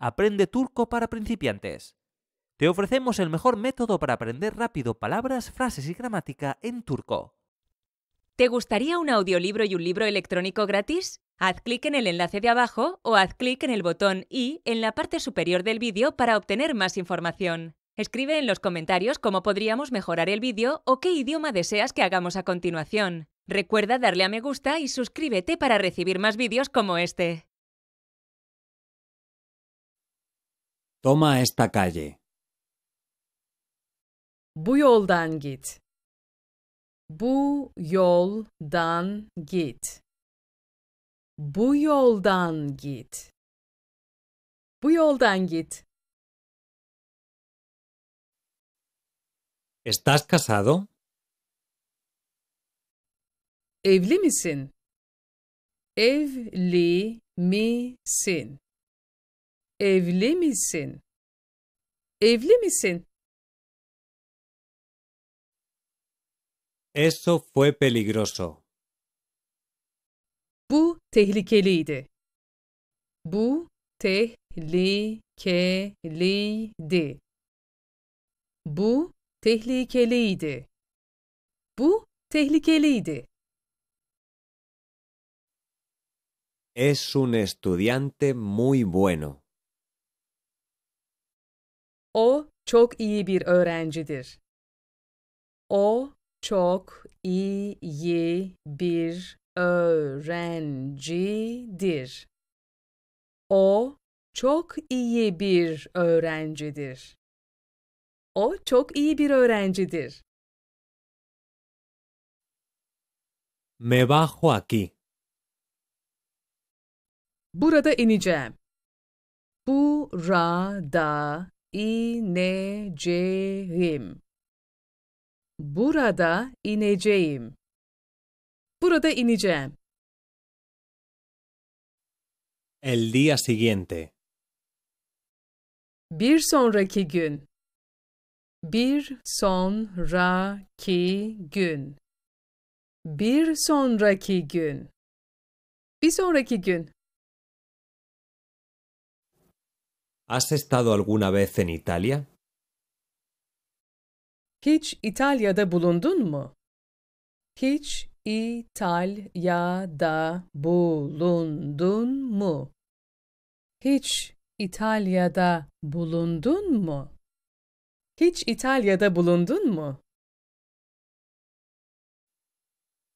Aprende turco para principiantes. Te ofrecemos el mejor método para aprender rápido palabras, frases y gramática en turco. ¿Te gustaría un audiolibro y un libro electrónico gratis? Haz clic en el enlace de abajo o haz clic en el botón i en la parte superior del vídeo para obtener más información. Escribe en los comentarios cómo podríamos mejorar el vídeo o qué idioma deseas que hagamos a continuación. Recuerda darle a me gusta y suscríbete para recibir más vídeos como este. Toma esta calle. Bu yoldan git. Bu yoldan git. Bu yoldan git. Bu yoldan git. ¿Estás casado? Evli misin? Evli misin? Evli misin? Eso fue peligroso. Bu tehlikeliydi. Bu tehlikeliydi. Bu tehlikeliydi. Bu tehlikeliydi. Es un estudiante muy bueno. O çok iyi bir öğrencidir. O çok iyi bir öğrencidir. O çok iyi bir öğrencidir. O çok iyi bir öğrencidir. Me bajo aquí. Burada ineceğim. Burada ineceğim. Burada ineceğim. Burada ineceğim. El día siguiente. Bir sonraki gün. Bir sonraki gün. Bir sonraki gün. Bir sonraki gün. ¿Has estado alguna vez en Italia? Hiç İtalya'da bulundun mu? Hiç İtalya'da bulundun mu? Hiç İtalya'da bulundun mu? Hiç İtalya'da bulundun mu?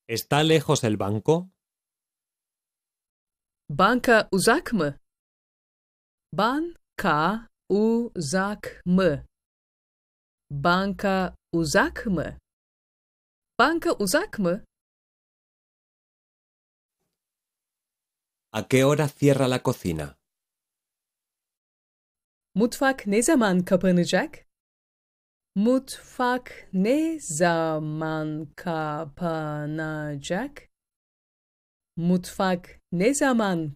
¿Está lejos el banco? Banka uzak mı? Ban Banka uzak mı? Banka uzak mı? Banka uzak ¿A qué hora cierra la cocina? Mutfak ne zaman Mutfak ne zaman kapanacak? Mutfak ne zaman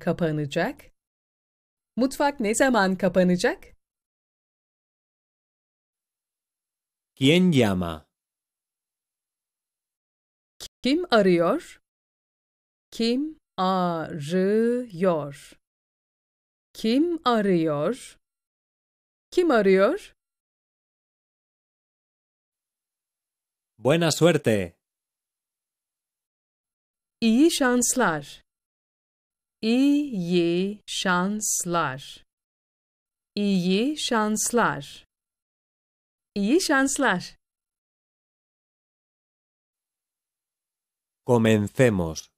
Mutfak ne zaman kapanacak? ¿Quién llama? Kim arıyor? Kim arıyor? Kim arıyor? Kim arıyor? Buena suerte. İyi şanslar. İyi şanslar. İyi şanslar. İyi şanslar. Comencemos.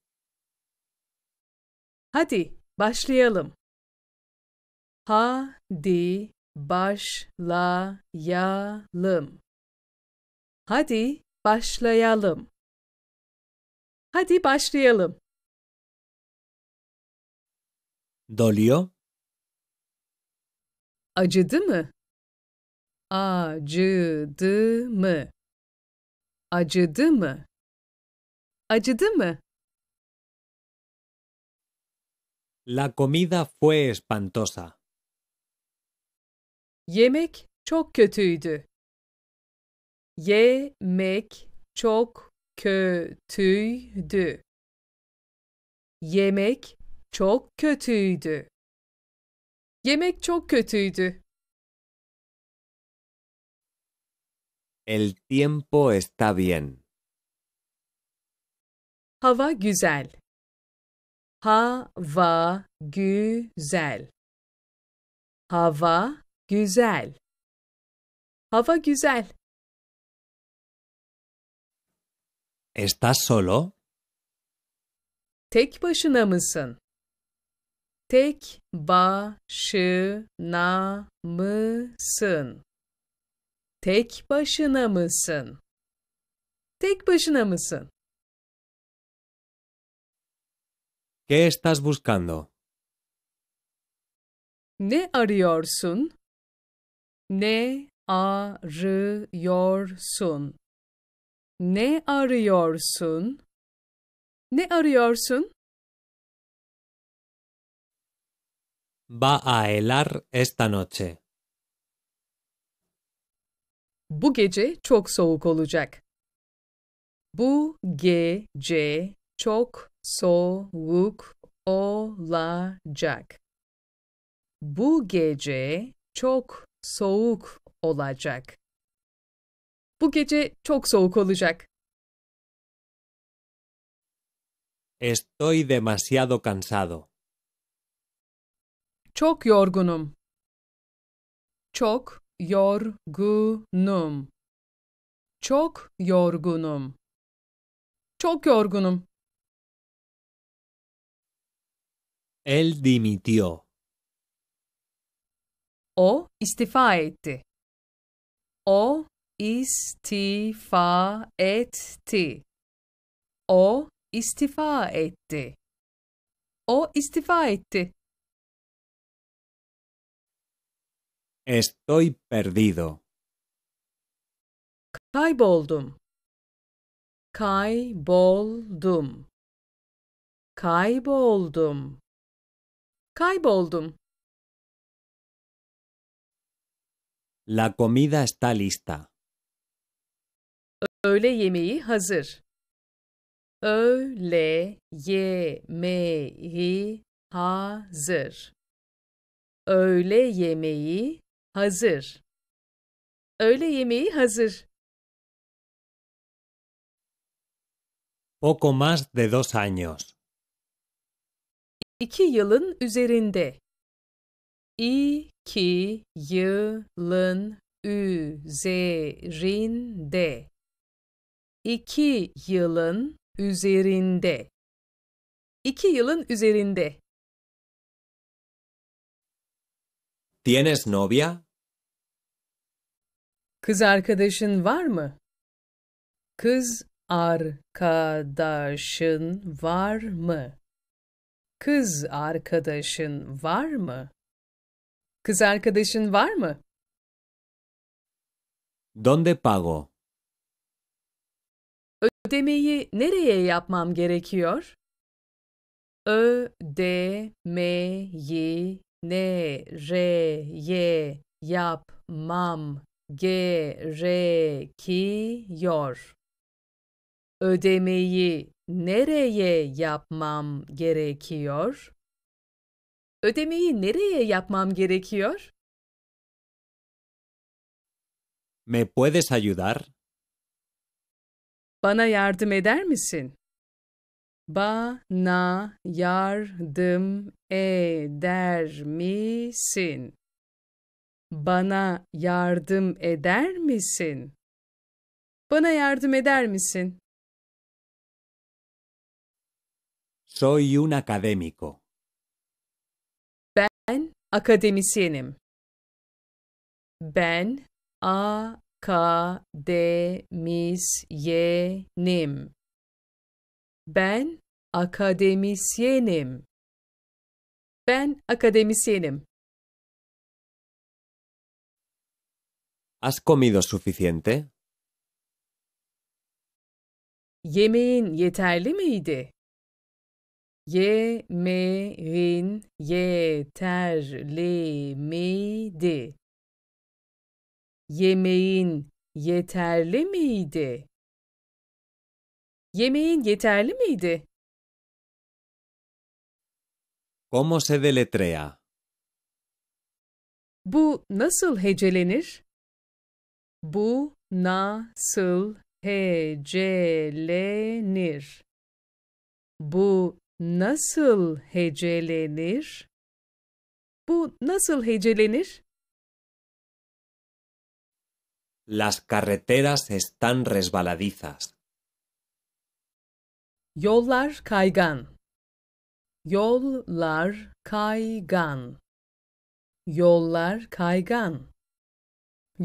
Hadi başlayalım. Hadi başlayalım. Hadi başlayalım. Hadi başlayalım. Dolió. Acıdı mı? Acıdı mı? Acıdı mı? La comida fue espantosa. Yemek çok kötüydü. Yemek çok kötüydü. Yemek çok kötüydü. Yemek çok kötüydü. El tiempo está bien. Hava güzel. Hava güzel. Hava güzel. Hava güzel. ¿Estás solo? Tek başına mısın? tek başına mısın? Tek başına mısın? Tek başına mısın? ¿Qué estás buscando? Ne arıyorsun? Ne arıyorsun? Ne arıyorsun? Ne arıyorsun? va a helar esta noche. Bu gece çok soğuk olacak. Bu gece çok soğuk olacak. Bu gece çok soğuk olacak. Bu gece çok soğuk olacak. Estoy demasiado cansado. Çok yorgunum. Çok yorgunum. Çok yorgunum. Çok yorgunum. El dimitió. O istifa etti. O istifa etti. O istifa etti. O istifa etti. Estoy perdido. Kayboldum. Kayboldum. Kayboldum. Kayboldum. La comida está lista. Öğle yemeği hazır. Öğle yemeği hazır. Öğle yemeği Hazır. Öğle yemeği hazır. Poco más de dos años. İki yılın üzerinde. İki yılın üzerinde. İki yılın üzerinde. İki yılın üzerinde. ¿Tienes novia? Kız arkadaşın var mı? Kız arkadaşın var mı? Kız arkadaşın var mı? Kız arkadaşın var mı? ¿Dónde pago? Ödemeyi nereye yapmam gerekiyor? Ödemeyi ne, re, ye, yapmam gerekiyor. Ödemeyi nereye yapmam gerekiyor? Ödemeyi nereye yapmam gerekiyor? ¿Me puedes ayudar? Bana yardım eder misin? Bana yardım eder misin? Bana yardım eder misin? Bana yardım eder misin? Soy un académico. Ben akademisyenim. Ben akademisyenim. Ben akademisyenim. Ben akademisyenim. ¿Has comido suficiente? Yemeğin yeterli miydi? Yemeğin yeterli miydi? Yemeğin yeterli miydi? Yemeğin yeterli miydi? ¿Cómo se deletrea? Bu nasıl hecelenir? Bu nasıl hecelenir? Bu nasıl hecelenir? Bu nasıl hecelenir? Las carreteras están resbaladizas. Yollar kaygan. Yollar kaygan. Yollar kaygan.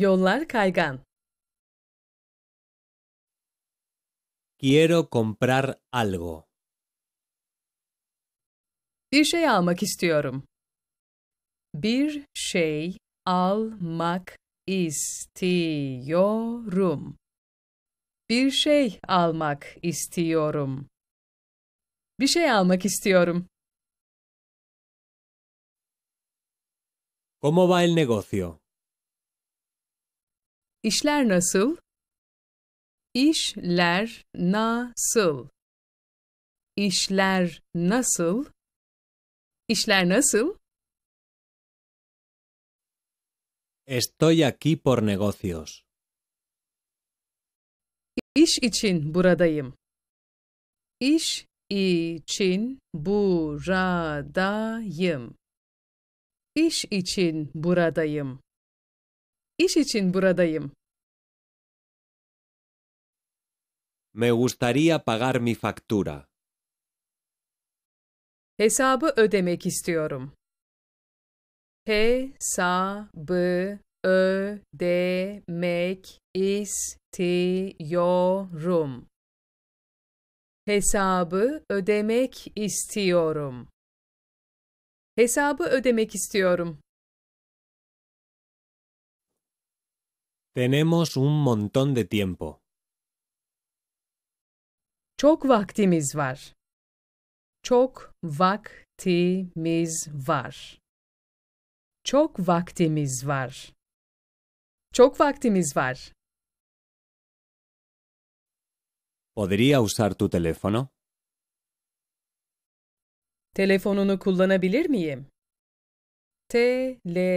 Yollar kaygan. Quiero comprar algo. Bir şey almak istiyorum. Bir şey almak istiyorum. Bir şey almak istiyorum. Bir şey almak istiyorum. ¿Cómo va el negocio? İşler nasıl? İşler nasıl? İşler nasıl? İşler nasıl? Estoy aquí por negocios. İş için buradayım. İş için buradayım. İş için buradayım. İş için buradayım. Me gustaría pagar mi factura. Hesabı ödemek istiyorum. Hesabı ödemek istiyorum. Hesabı ödemek istiyorum. Hesabı ödemek istiyorum. Tenemos un montón de tiempo. Çok vaktimiz var. Çok vaktimiz var. Çok vaktimiz var. Çok vaktimiz var. Podría usar tu teléfono? Telefonunu kullanabilir miyim? Telefonunu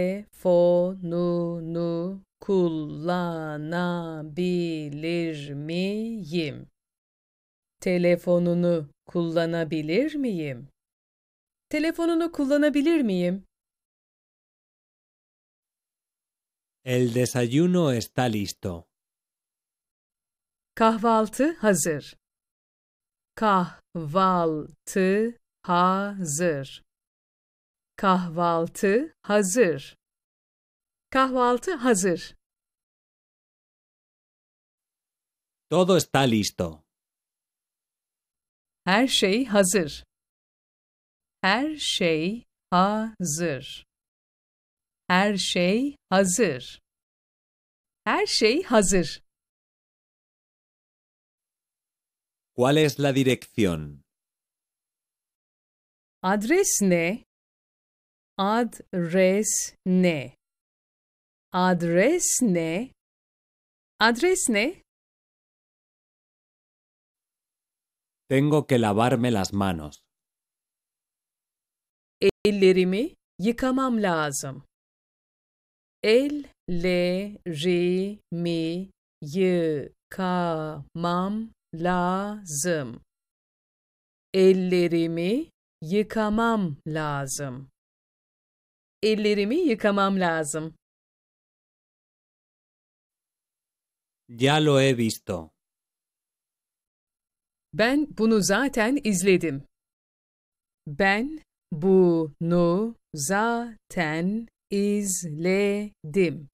kullanabilir miyim? Telefonunu kullanabilir miyim? Telefonunu kullanabilir miyim? El desayuno está listo. Kahvaltı hazır. Kahvaltı hazır. Kahvaltı hazır. Kahvaltı hazır. Todo está listo. Her şey hazır. Her şey hazır. Her şey hazır. Her şey hazır. ¿Cuál es la dirección? Adres ne? Adresne. ne? Adres ne? ne? Tengo que lavarme las manos. Ellerimi yıkamam lazım. Ellerimi yıkamam lazım. Ellerimi yıkamam lazım. Ellerimi yıkamam lazım. Ya lo he visto. Ben bunu zaten izledim. Ben bunu zaten izledim.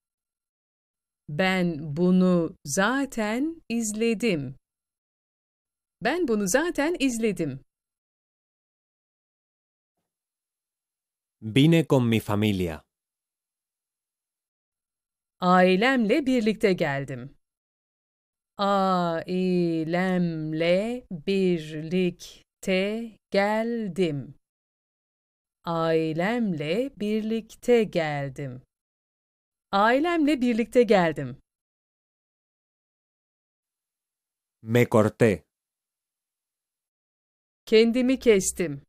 Ben bunu zaten izledim. Ben bunu zaten izledim. Vine con mi familia. Ailemle birlikte geldim. Ailemle birlikte geldim. Ailemle birlikte geldim. Ailemle birlikte geldim. Me corté. Kendimi kestim.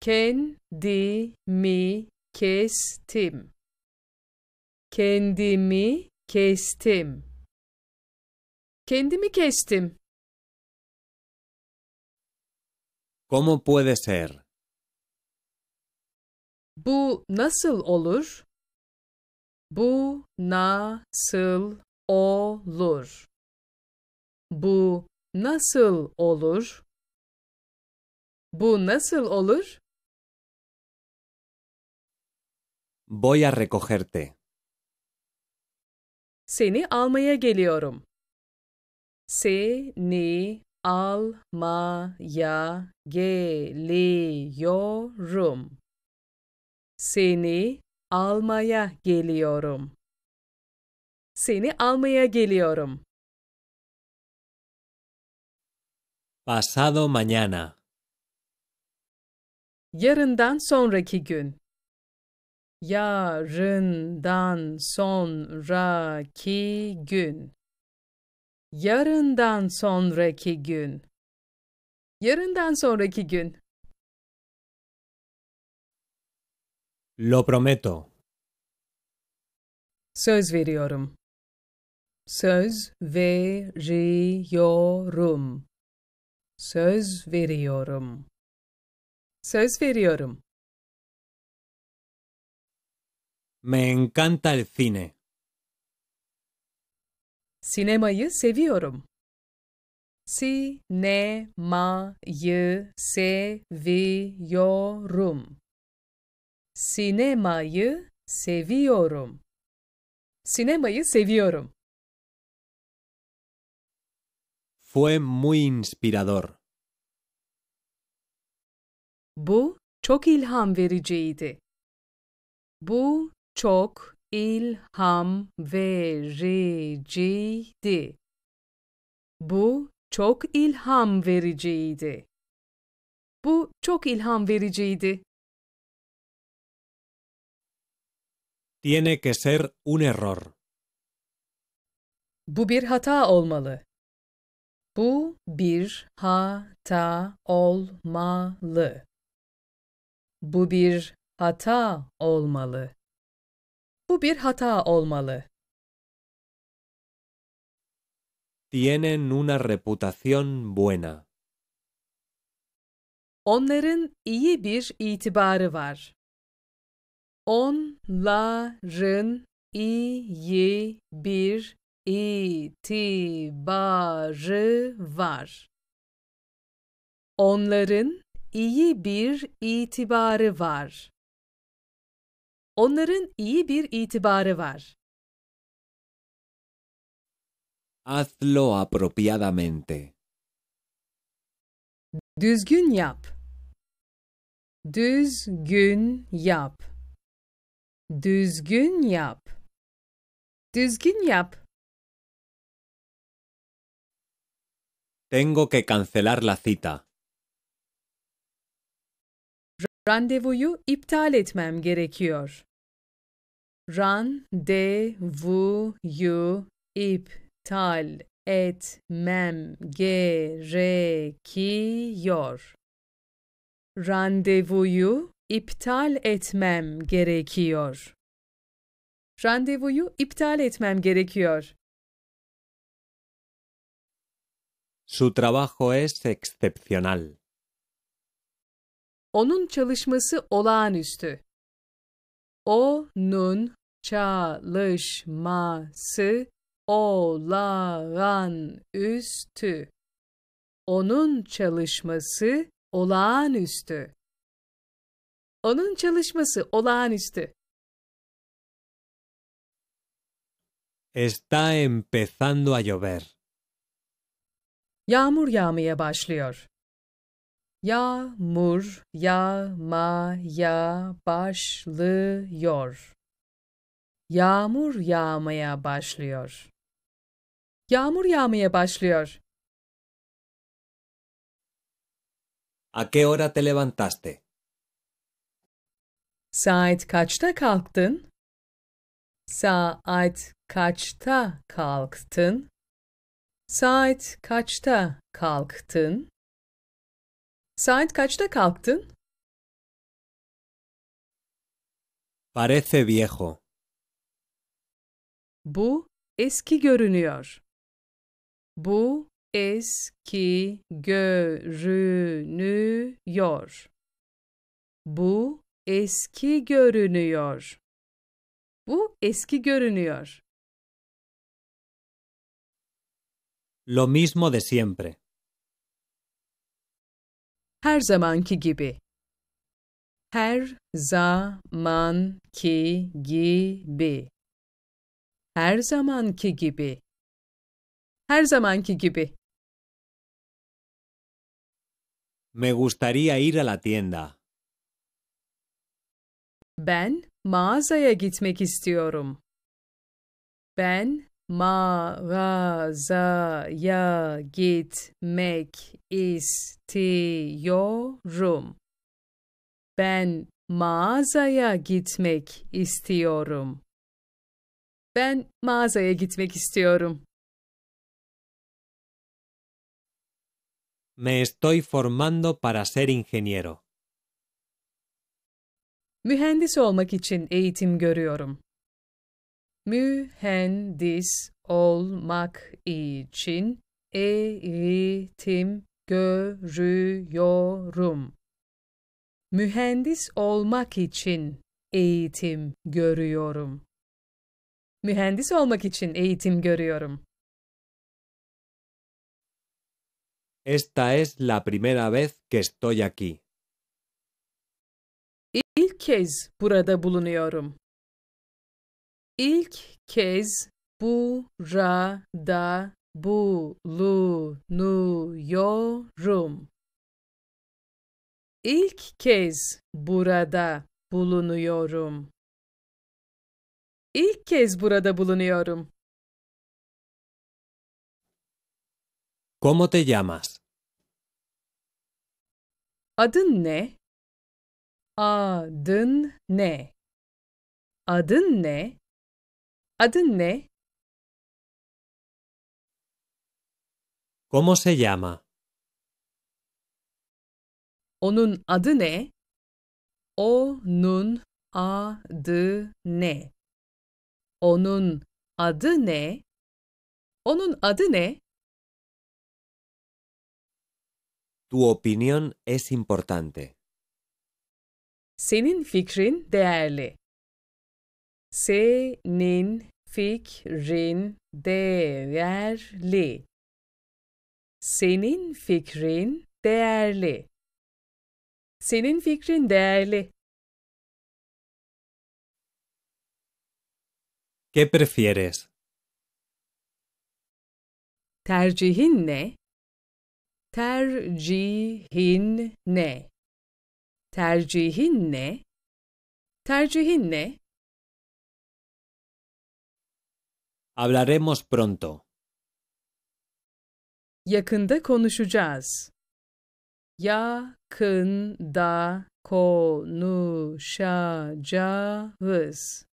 Kendimi kestim. Kendimi kestim. Kendimi kestim. ¿Cómo puede ser? Bu nasıl olur? Bu nasıl olur? Bu nasıl olur? Bu nasıl olur? Voy a recogerte. Seni almaya geliyorum. Seni almaya geliyorum. Seni almaya geliyorum. Seni almaya geliyorum. Pasado mañana. Yarından sonraki gün. Yarından sonraki gün. Yarından sonraki gün. Yarından sonraki gün. Lo prometo. Söz veriyorum. Söz veriyorum. Söz veriyorum. Me encanta el cine. Sinemayı seviyorum. Sinemayı seviyorum. Sinemayı seviyorum. se seviyorum. Fue muy inspirador. Bu çok ilham vericiydi. Bu çok ilham vericiydi. Bu çok ilham vericiydi. Bu çok ilham vericiydi. Tiene que ser un error. Bu bir hata olmalı. Bu bir hata olmalı. Bu bir hata olmalı. Bu bir hata olmalı. Tienen una reputación buena. Onların iyi bir itibarı var. Onların iyi bir itibarı var. Onların iyi bir itibarı var. Onların iyi bir itibarı var. Hazlo apropiadamente. Düzgün yap. Düzgün yap. Düzgün yap. Düzgün yap. Tengo que cancelar la cita. Randevuyu iptal etmem gerekiyor. Randevuyu iptal etmem gerekiyor. Randevuyu iptal etmem gerekiyor. Randevuyu iptal etmem gerekiyor. Su trabajo es excepcional. Onun çalışması olağanüstü. Onun çalışması olağanüstü. Onun çalışması olağanüstü. Onun çalışması olağanüstü. Está empezando a llover. Yağmur yağmaya başlıyor. Yağmur yağmaya başlıyor. Yağmur yağmaya başlıyor. Yağmur yağmaya başlıyor. ¿A qué hora te levantaste? Saat kaçta kalktın? Saat kaçta kalktın? Saat kaçta kalktın? Saat kaçta kalktın? Parece viejo. Bu eski görünüyor. Bu eski görünüyor. Bu eski görünüyor. Bu eski görünüyor. Lo mismo de siempre her zamanki gibi. Her zaman ki gibi. Her zamanki gibi. Her zamanki gibi. Me gustaría ir a la tienda. Ben mağazaya gitmek istiyorum. Ben Mağazaya gitmek istiyorum. Ben mağazaya gitmek istiyorum. Ben mağazaya gitmek istiyorum. Me estoy formando para ser ingeniero. Mühendis olmak için eğitim görüyorum mühendis olmak için eğitim görüyorum. Mühendis olmak için eğitim görüyorum. Mühendis olmak için eğitim görüyorum. Esta es la primera vez que estoy aquí. İlk kez burada bulunuyorum. İlk kez burada bulunuyorum. İlk kez burada bulunuyorum. İlk kez burada bulunuyorum. ¿Cómo te llamas? Adın ne? Adın ne? Adın ne? Adın ne? ¿Cómo se llama? Onun adı ne? Onun adı ne? Onun adı ne? Onun adı ne? Tu opinión es importante. Senin fikrin değerli. Senin fikrin değerli. Senin fikrin değerli. Senin fikrin değerli. ¿Qué prefieres? Tercihin ne? Tercihin ne? Tercihin ne? Tercihin ne? Hablaremos pronto. Yakında konuşacağız. Yakında konuşacağız.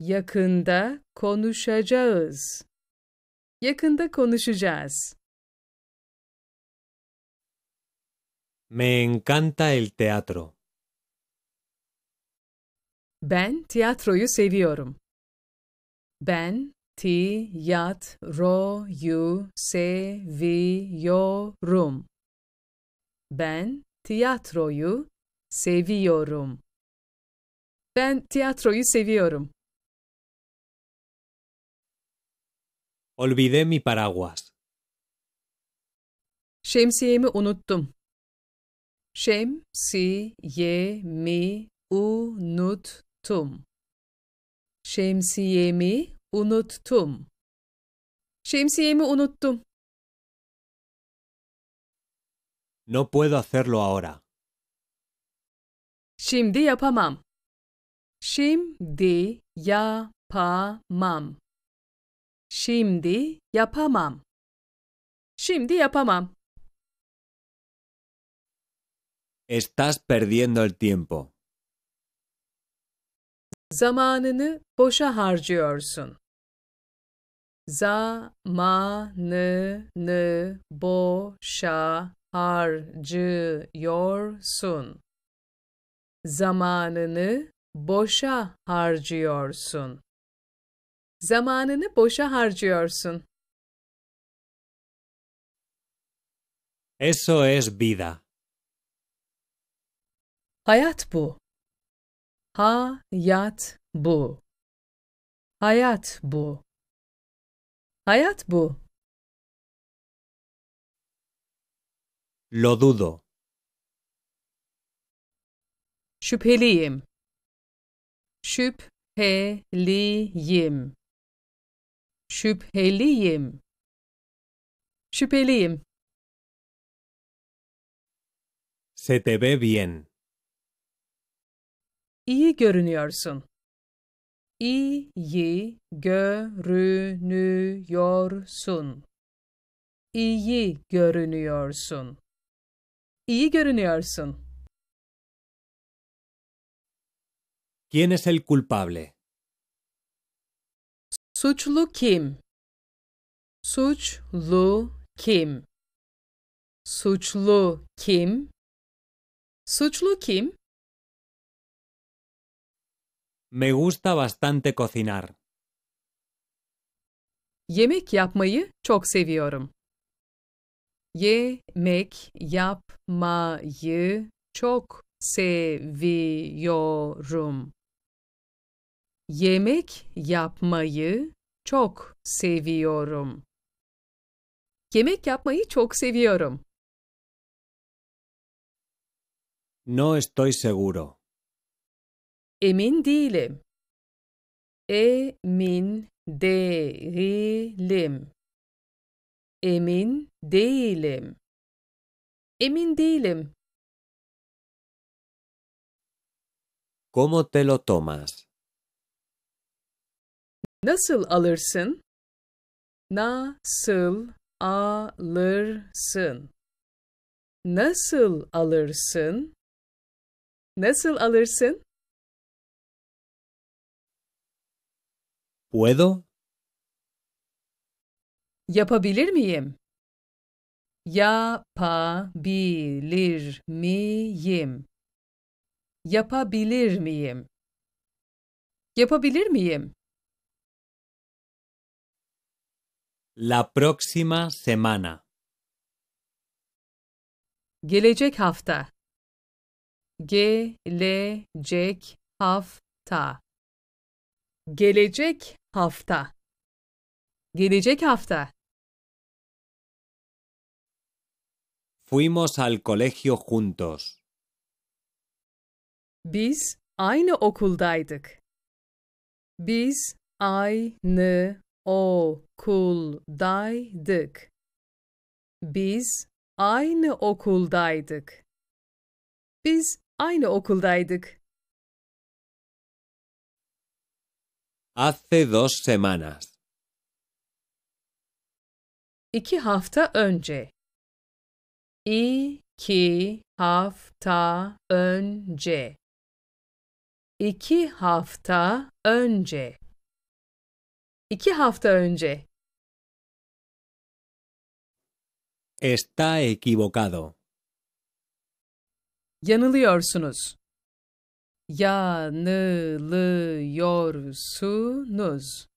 Yakında konuşacağız. Yakında konuşacağız. Me encanta el teatro. Ben tiyatroyu seviyorum. Ben ti yat ro yu seviyorum. Ben tiyatroyu seviyorum. Ben tiyatroyu seviyorum. Olvidé mi paraguas. Şemsiyemi unuttum. Şemsiyemi unuttum. Şemsiyemi Unuttum. Şemsiyemi unuttum. No puedo hacerlo ahora. Şimdi yapamam. Şimdi yapamam. Şimdi yapamam. Şimdi yapamam. Estás perdiendo el tiempo. Zamanını boşa harcıyorsun zamanını boşa harcıyorsun. Zamanını boşa harcıyorsun. Zamanını boşa harcıyorsun. Eso es vida. Hayat bu. Hayat bu. Hayat bu. Hayat bu. Lo dudo. Şüpheliyim. Şüpheliyim. Şüpheliyim. Şüpheliyim. Se te ve bien. İyi görünüyorsun. İyi görünüyorsun. İyi görünüyorsun. İyi görünüyorsun. ¿Quién es el culpable? Suçlu kim? Suçlu kim? Suçlu kim? Suçlu kim? Me gusta bastante cocinar. Yemek yapmayı çok seviyorum. Yemek yapmayı çok seviyorum. Yemek yapmayı çok seviyorum. Yemek yapmayı çok seviyorum. No estoy seguro. Emin değilim. Emin değilim. Emin değilim. Emin değilim. ¿Cómo te lo tomas? Nasıl alırsın? Nasıl alırsın? Nasıl alırsın? Nasıl alırsın? ¿Puedo? Yapabilir miyim? Yapabilir miyim? Yapabilir miyim? Yapabilir miyim? La próxima semana. Gelecek hafta. Gelecek hafta. Gelecek hafta. Gelecek hafta. Fuimos al colegio juntos. Biz aynı okuldaydık. Biz aynı okuldaydık. Biz aynı okuldaydık. Biz aynı okuldaydık. Hace dos semanas. İki hafta önce. İki hafta önce. İki hafta önce. İki hafta önce. Está equivocado. Yanılıyorsunuz yanılıyorsunuz.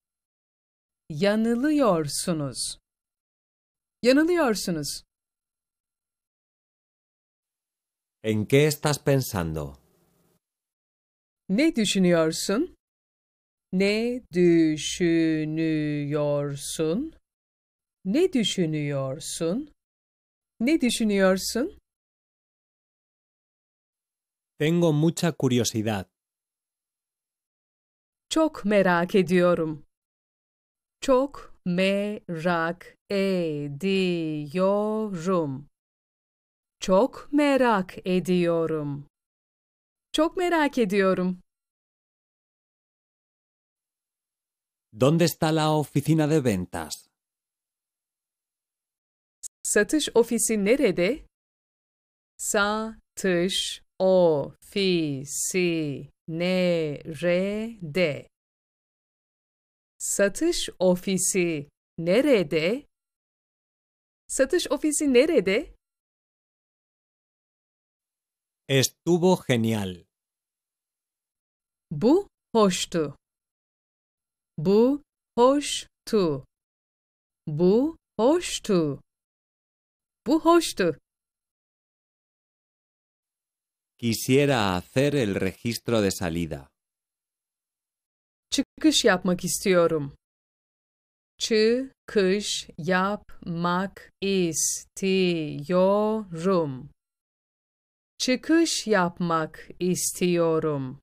Yanılıyorsunuz. Yanılıyorsunuz. ¿En qué estás pensando? Ne düşünüyorsun? Ne düşünüyorsun? Ne düşünüyorsun? Ne düşünüyorsun? Tengo mucha curiosidad. Çok merak ediyorum. Çok merak ediyorum. Çok merak ediyorum. Çok merak ediyorum. ¿Dónde está la oficina de ventas? Satış ofisi nerede? Satış Ofisinerde. Satış ofisi nerede? Satış ofisi nerede? Estuvo genial. Bu hoştu. Bu hoştu. Bu hoştu. Bu hoştu. Quisiera hacer el registro de salida. Çıkış yapmak istiyorum. Çıkış yapmak istiyorum. Çıkış yapmak istiyorum.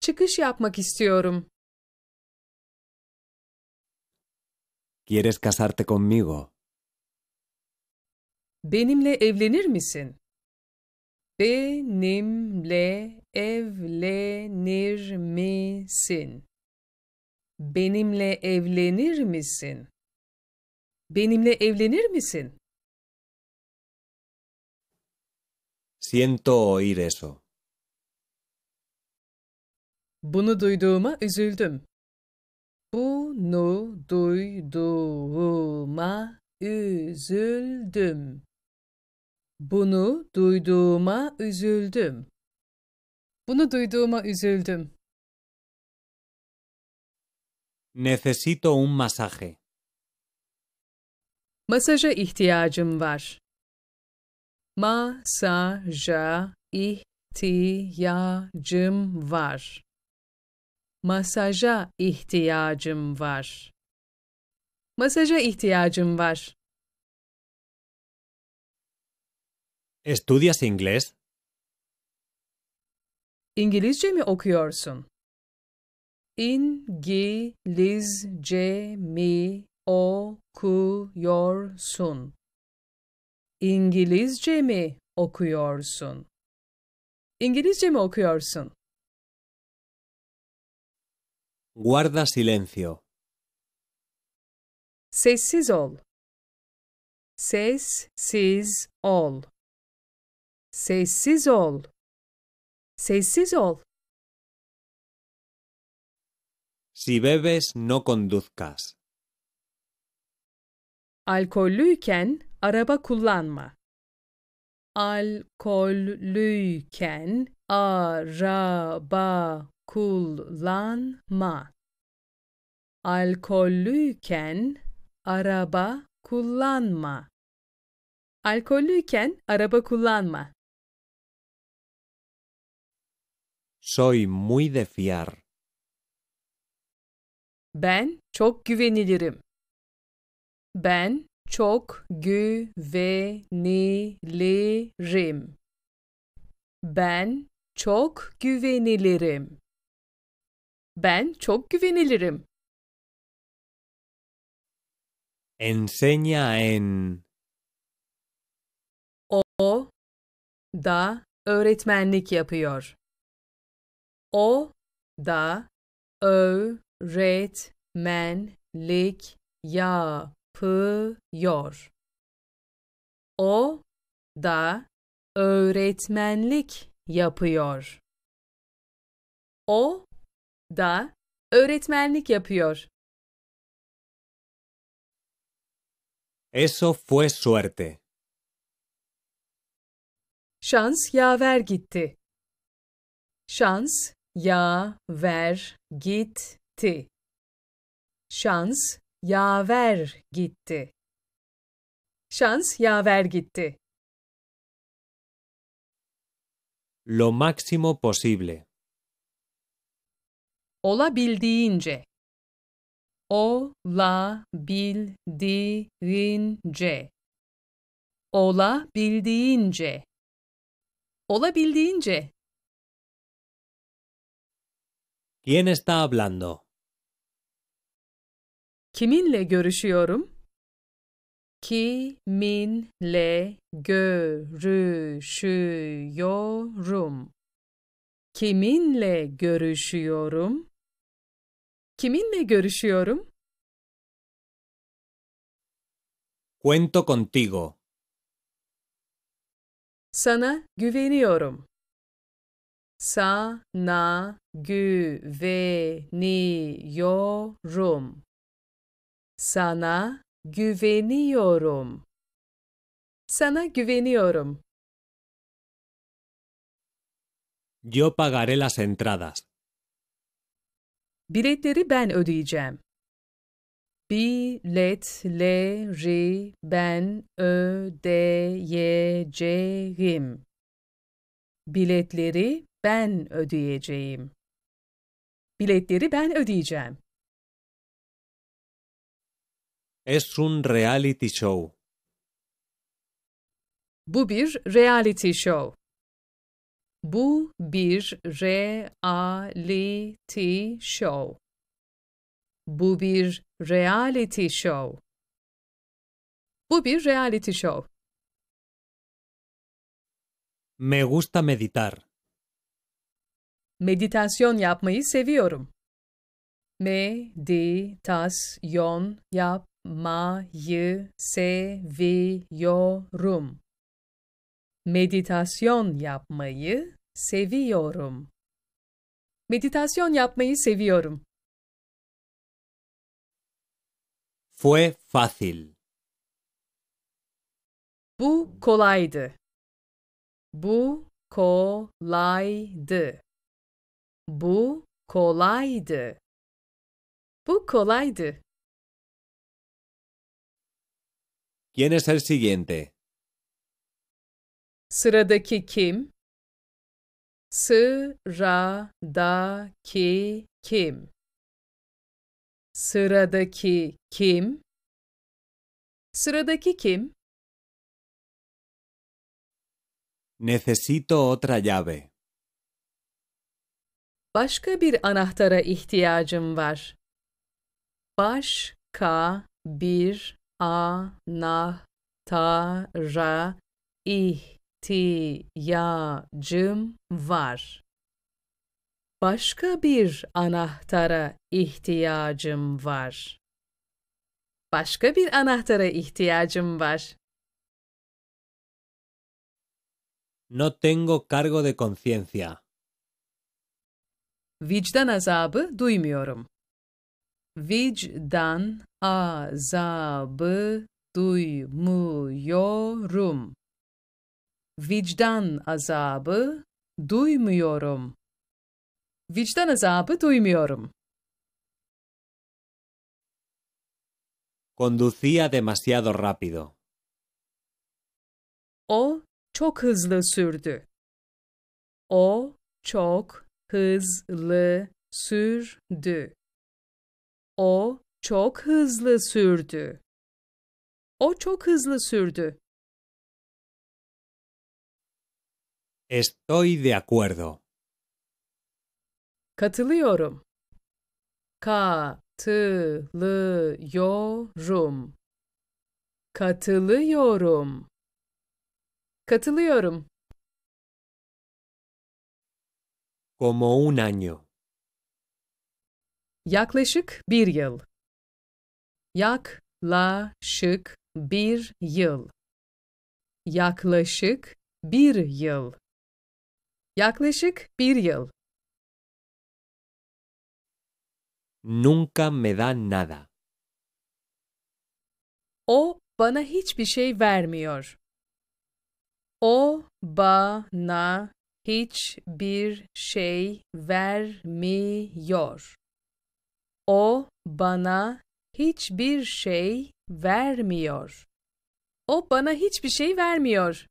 Çıkış yapmak istiyorum. ¿Quieres casarte conmigo? Benimle evlenir misin? benimle evlenir misin? Benimle evlenir misin? Benimle evlenir misin? Siento oír eso. Bunu duyduğuma üzüldüm. Bunu duyduğuma üzüldüm. Bunu duyduğuma üzüldüm. Bunu duyduğuma üzüldüm. Necesito un masaje. Masaja ihtiyacım var. Masaja ihtiyacım var. Masaja ihtiyacım var. Masaja ihtiyacım var. ¿Estudias inglés? İngilizce mi okuyorsun? İngilizce mi okuyorsun? İngilizce mi okuyorsun? İngilizce mi okuyorsun? Guarda silencio. Sessiz ol. Sessiz ol. Sessiz ol. Sessiz ol. Si bebes, no conduzcas. Alkollüyken araba kullanma. Alkollüyken araba kullanma. Alkollüyken araba kullanma. Alkollüyken araba kullanma. Soy muy de fiar. Ben çok güvenilirim. Ben çok güvenilirim. Ben çok güvenilirim. Ben çok güvenilirim. Enseña en O da öğretmenlik yapıyor. O da öğretmenlik yapıyor. O da öğretmenlik yapıyor. O da öğretmenlik yapıyor. Eso fue suerte. Şans yaver gitti. Şans ya ver gitti. Şans yaver gitti. Şans yaver gitti. Lo máximo posible. Olabildiğince. Olabildiğince. Olabildiğince. Olabildiğince. ¿Quién está hablando? Kiminle görüşüyorum? Kiminle görüşüyorum? Kiminle görüşüyorum? Kiminle görüşüyorum? Cuento contigo. Sana güveniyorum. Sana güveniyorum. Sana güveniyorum. Sana güveniyorum. Yo pagaré las entradas. Biletleri ben ödeyeceğim. Biletleri ben ödeyeceğim. Biletleri ben ödeyeceğim. Biletleri ben ödeyeceğim. Es un reality show. Bu bir reality show. Bu bir reality show. Bu bir reality show. Bu bir reality show. Me gusta meditar. Meditasyon yapmayı seviyorum. Meditasyon yapmayı seviyorum. Meditasyon yapmayı seviyorum. Meditasyon yapmayı seviyorum. Fue fácil. Bu kolaydı. Bu kolaydı. Bu kolaydı. Bu kolaydı. ¿Quién es el siguiente? Sıradaki kim? Sıradaki kim? Sıradaki kim? Sıradaki kim? Necesito otra llave. Başka bir anahtara ihtiyacım var. Başka bir anahtara ihtiyacım var. Başka bir anahtara ihtiyacım var. Başka bir anahtara ihtiyacım var. No tengo cargo de conciencia. Vicdan azabı duymuyorum. Vicdan azabı duymuyorum. Vicdan azabı duymuyorum. Vicdan azabı duymuyorum. Conducía demasiado rápido. O çok hızlı sürdü. O çok hızlı sürdü. O çok hızlı sürdü. O çok hızlı sürdü. Estoy de acuerdo. Katılıyorum. Katılıyorum. Katılıyorum. Katılıyorum. Como un año. Yaklaşık bir yıl. Yaklaşık bir yıl. Yaklaşık bir yıl. Yaklaşık bir yıl. Nunca me dan nada. O bana hiçbir şey vermiyor. O bana hiçbir şey vermiyor. O bana hiçbir şey vermiyor. O bana hiçbir şey vermiyor.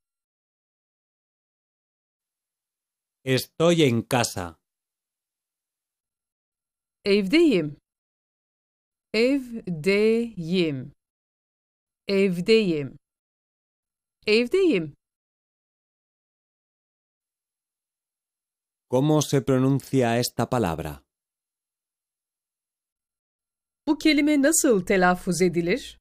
Estoy en casa. Evdeyim. Evdeyim. Evdeyim. Evdeyim. ¿Cómo se pronuncia esta palabra? Bu kelime nasıl telaffuz edilir?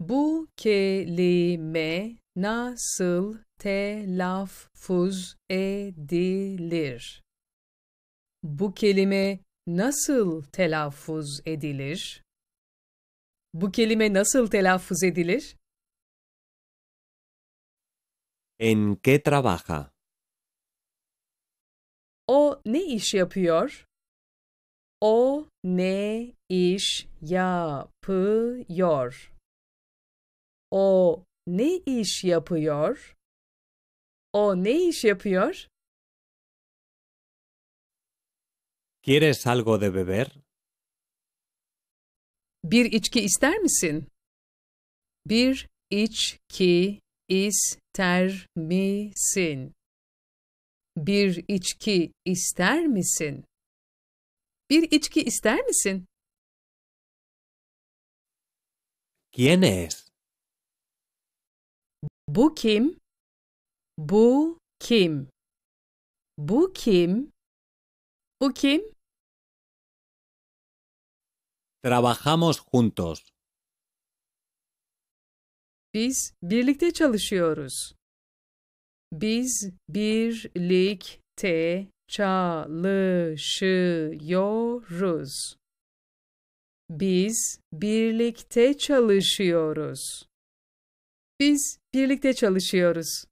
Bu kelime nasıl telaffuz edilir? Bu kelime nasıl telaffuz edilir? Bu kelime nasıl telaffuz edilir? ¿En qué trabaja? O ne iş yapıyor? O ne iş yapıyor? O ne iş yapıyor? O ne iş yapıyor? ¿Quieres algo de beber? Bir içki ister misin? Bir içki ister misin? Bir içki ister misin? Bir içki ister misin? ¿Quién es? Bu kim? Bu kim? Bu kim? Bu kim? Trabajamos juntos. Biz birlikte çalışıyoruz. Biz birlikte çalışıyoruz. Biz birlikte çalışıyoruz. Biz birlikte çalışıyoruz.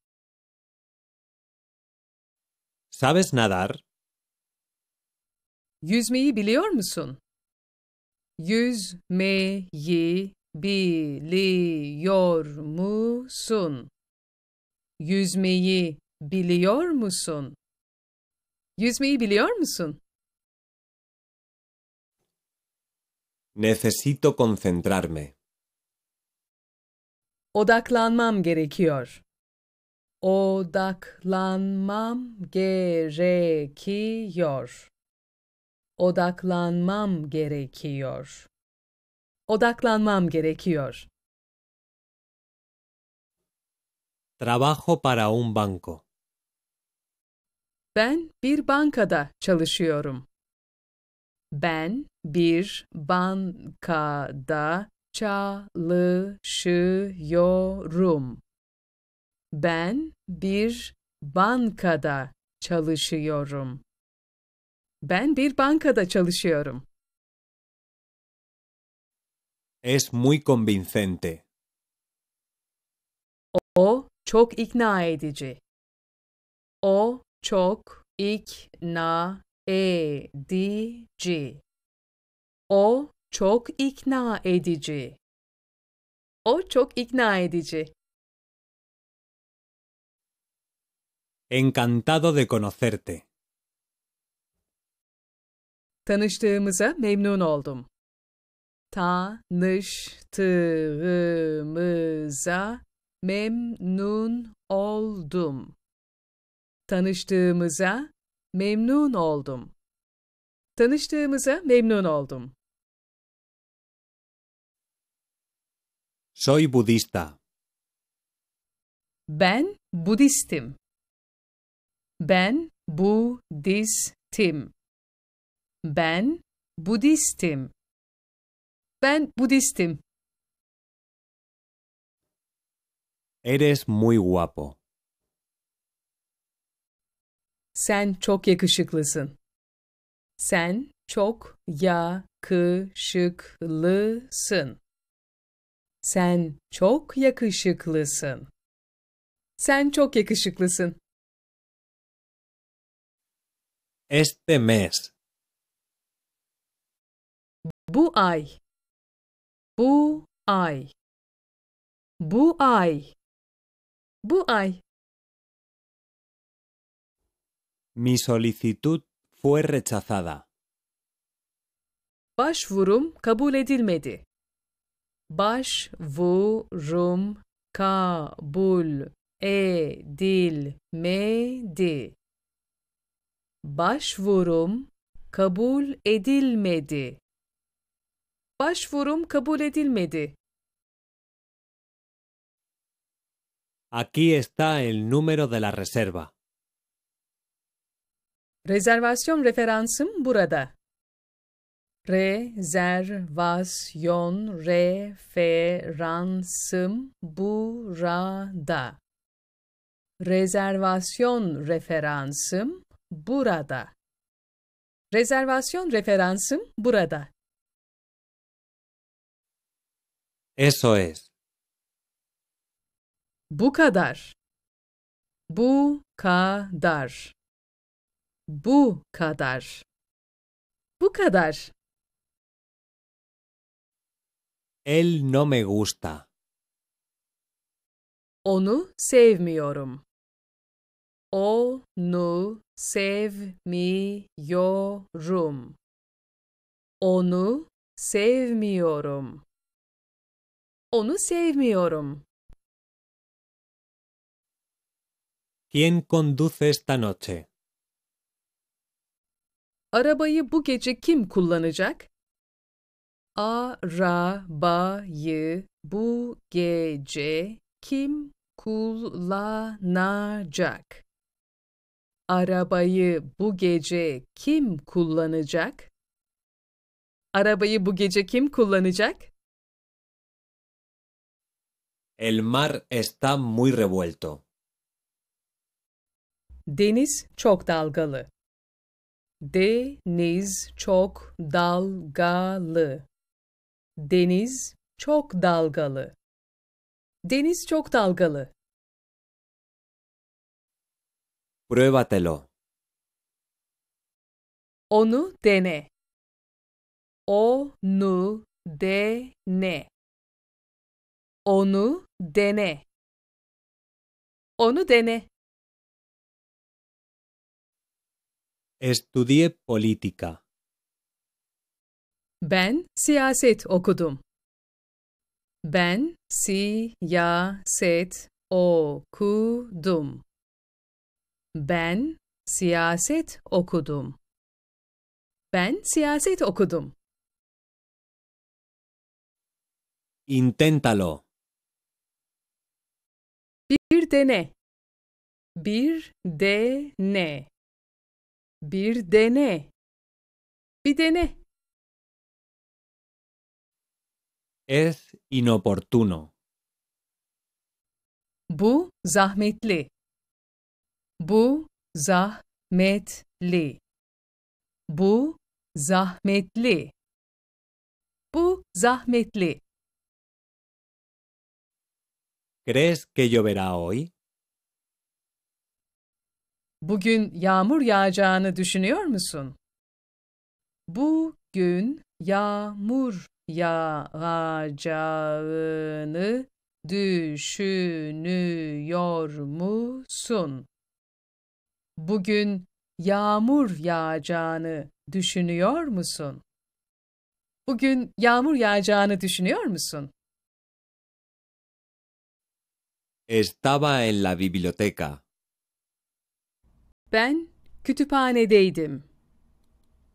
¿Sabes nadar? Yüzmeyi biliyor musun? Yüzmeyi biliyor musun? Yüzmeyi biliyor musun? Yüzmeyi biliyor musun? Necesito concentrarme. Odaklanmam gerekiyor. Odaklanmam gerekiyor. Odaklanmam gerekiyor. Odaklanmam gerekiyor. Trabajo para un banco. Ben bir bankada çalışıyorum. Ben bir bankada çalışıyorum. Ben bir bankada çalışıyorum. Ben bir bankada Es muy convincente. çok ikna edici. O çok ikna edici. O çok ikna edici. O çok ikna edici. Encantado de conocerte. Tanıştığımıza memnun oldum. Tanıştığımıza memnun oldum. Tanıştığımıza memnun oldum. Tanıştığımıza memnun oldum. Soy budista. Ben Budistim. Ben Budistim. Ben Budistim. Ben Budistim. Eres muy guapo. Sen çok yakışıklısın. Sen çok yakışıklısın. Sen çok yakışıklısın. Sen çok yakışıklısın. Este mes. Bu ay. Bu ay. Bu ay. Bu ay. Mi solicitud fue rechazada. Başvurum kabul edilmedi. Başvurum kabul edilmedi. Başvurum kabul edilmedi. Başvurum kabul edilmedi. Aquí está el número de la reserva. Reservación referansım burada. Reservación referansım burada. Reservación referansım burada. burada. Eso es. Bu kadar. Bu kadar. Bu kadar. Bu kadar. El no me gusta. Onu sevmiyorum. Onu sevmiyorum. Onu sevmiyorum. Onu sevmiyorum. ¿Quién conduce esta noche? Arabayı bu gece kim kullanacak? Arabayı bu gece kim kullanacak? Arabayı bu gece kim kullanacak? Arabayı bu gece kim kullanacak? El mar está muy revuelto. Deniz çok dalgalı. Deniz çok dalgalı. Deniz çok dalgalı. Deniz çok dalgalı. Pruébatelo. Onu dene. Onu dene. Onu dene. Onu dene. Estudié política. Ben siyaset okudum. Ben siyaset okudum. Ben siyaset okudum. Ben siyaset okudum. Inténtalo. Bir dene. Bir dene. Bir dene. Es inoportuno. Bu zahmetli. Bu zahmetli. Bu zahmetli. Bu zahmetli. ¿Crees que lloverá hoy? Bugün yağmur yağacağını düşünüyor musun? Bugün yağmur yağacağını düşünüyor musun? Bugün yağmur yağacağını düşünüyor musun? Bugün yağmur yağacağını düşünüyor musun? Estaba en la biblioteca. Ben kütüphanedeydim.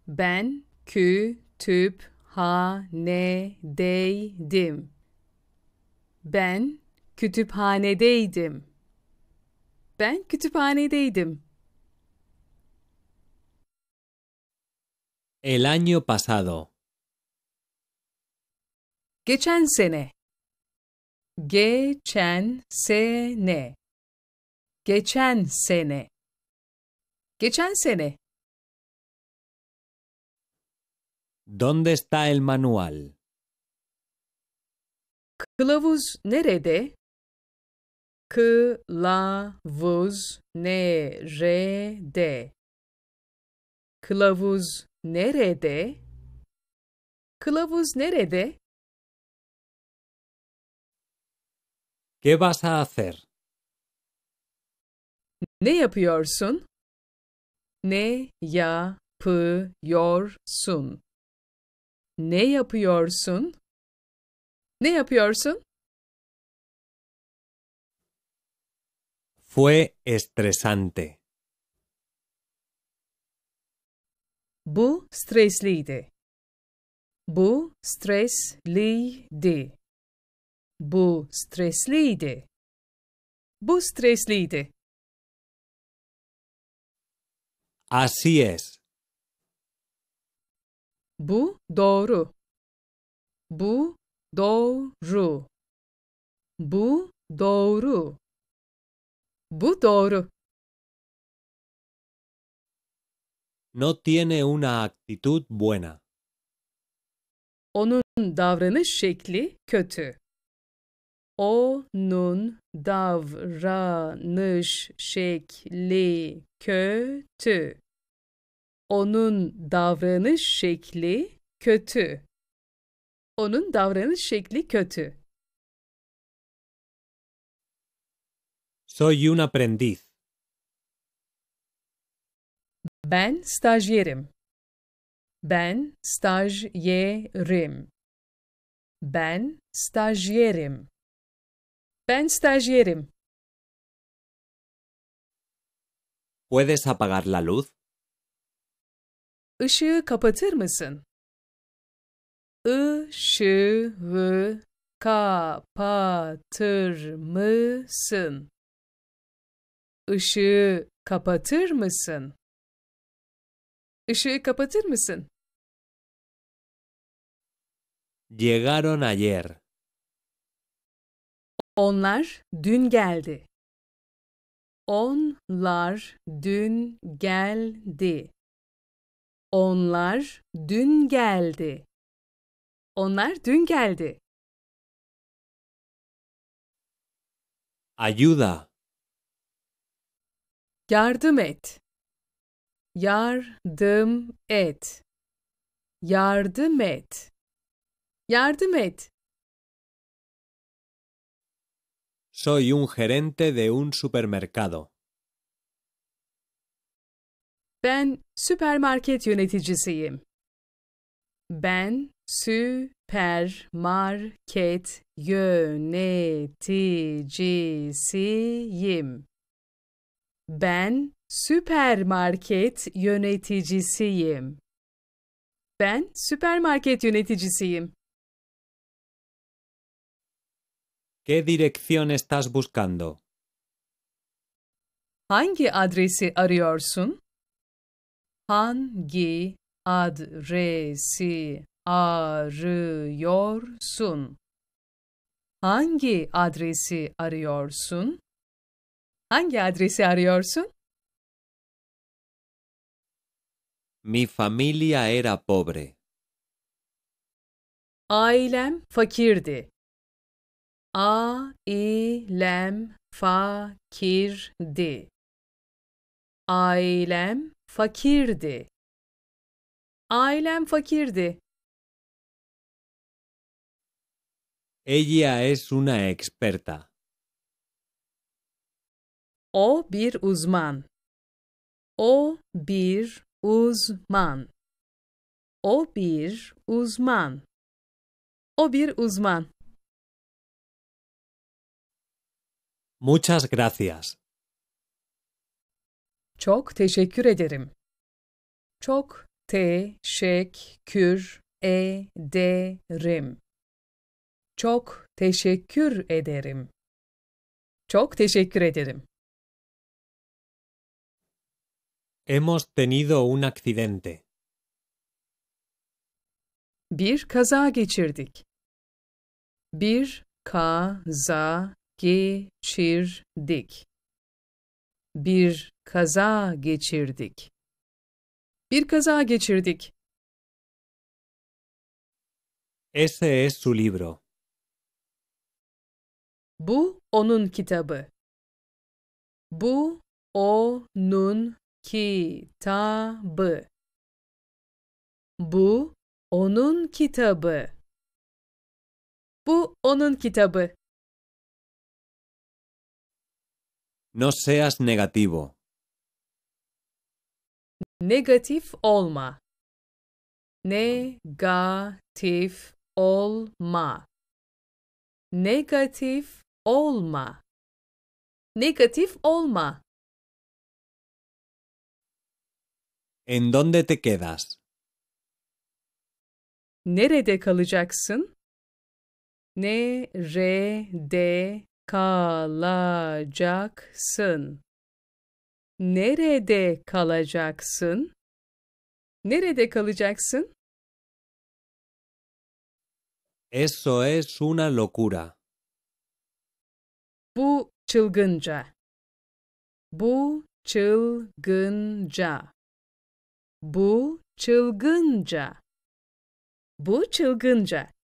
Ben kütüp ha ne deydim. Ben kütüphanedeydim. Ben kütüphanedeydim. El año pasado. Geçen sene. Geçen sene. Geçen sene. Geçen sene. ¿Dónde está el manual? Kılavuz nerede? Kılavuz nerede? Kılavuz nerede? Kılavuz nerede? ¿Qué vas a hacer? Ne yapıyorsun? Ne yapıyorsun? Ne yapıyorsun? Ne yapıyorsun? Fue estresante. Bu stresliydi. Bu stresliydi. Bu stresliydi. Bu stresliydi. Así es. Bu doğru. Bu doğru. Bu doğru. Bu doğru. No tiene una actitud buena. Onun davranış şekli kötü. Onun davranış şekli kötü. Onun davranış şekli kötü. Onun davranış şekli kötü. Soy un aprendiz. Ben stajyerim. Ben stajyerim. Ben stajyerim. Ben stajyerim. ¿Puedes apagar la luz? Işığı kapatır mısın? Işığı kapatır mısın? Işığı kapatır mısın? Llegaron ayer. Onlar dün geldi. Onlar dün geldi. Onlar dün geldi. Onlar dün geldi. Ayuda. Yardım et. Yardım et. Yardım et. Yardım et. Soy un gerente de un supermercado. Ben süpermarket yöneticisiyim. Ben süpermarket yöneticisiyim. Ben süpermarket yöneticisiyim. Ben süpermarket yöneticisiyim. ¿Qué dirección estás buscando? Hangi adresi arıyorsun? Hangi adresi arıyorsun? Hangi adresi arıyorsun? Hangi adresi arıyorsun? Mi familia era pobre. Ailem fakirdi. Ailem fakirdi. Ailem fakirdi. Ailem fakirdi. Ella es una experta. O bir uzman. O bir uzman. O bir uzman. O bir uzman. Muchas gracias. Çok teşekkür ederim. Çok teşekkür ederim. Çok teşekkür ederim. Çok teşekkür ederim. Hemos tenido un accidente. Bir kaza geçirdik. Bir kaza geçirdik. Bir kaza geçirdik. Bir kaza geçirdik. Ese es su libro. Bu onun kitabı. Bu onun kitabı. Bu onun kitabı. Bu onun kitabı. No seas negativo. Negatif olma. Negatif olma. Negatif olma. Negatif olma. ¿En dónde te quedas? Nerede kalacaksın? Nerede kalacaksın. Nerede kalacaksın? Nerede kalacaksın? Eso es una locura. Bu çılgınca. Bu çılgınca. Bu çılgınca. Bu çılgınca.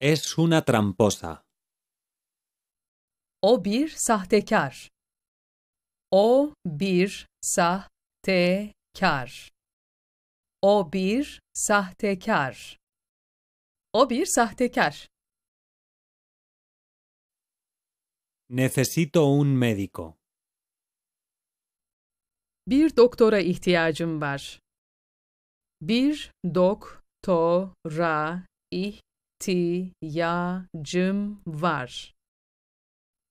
Es una tramposa. O bir sahtekar. O bir sahtekar. O bir sahtekar. O bir sahtekar. Necesito un médico. Bir doktora ihtiyacım var. Bir doktora ihtiyacım ihtiyacım var.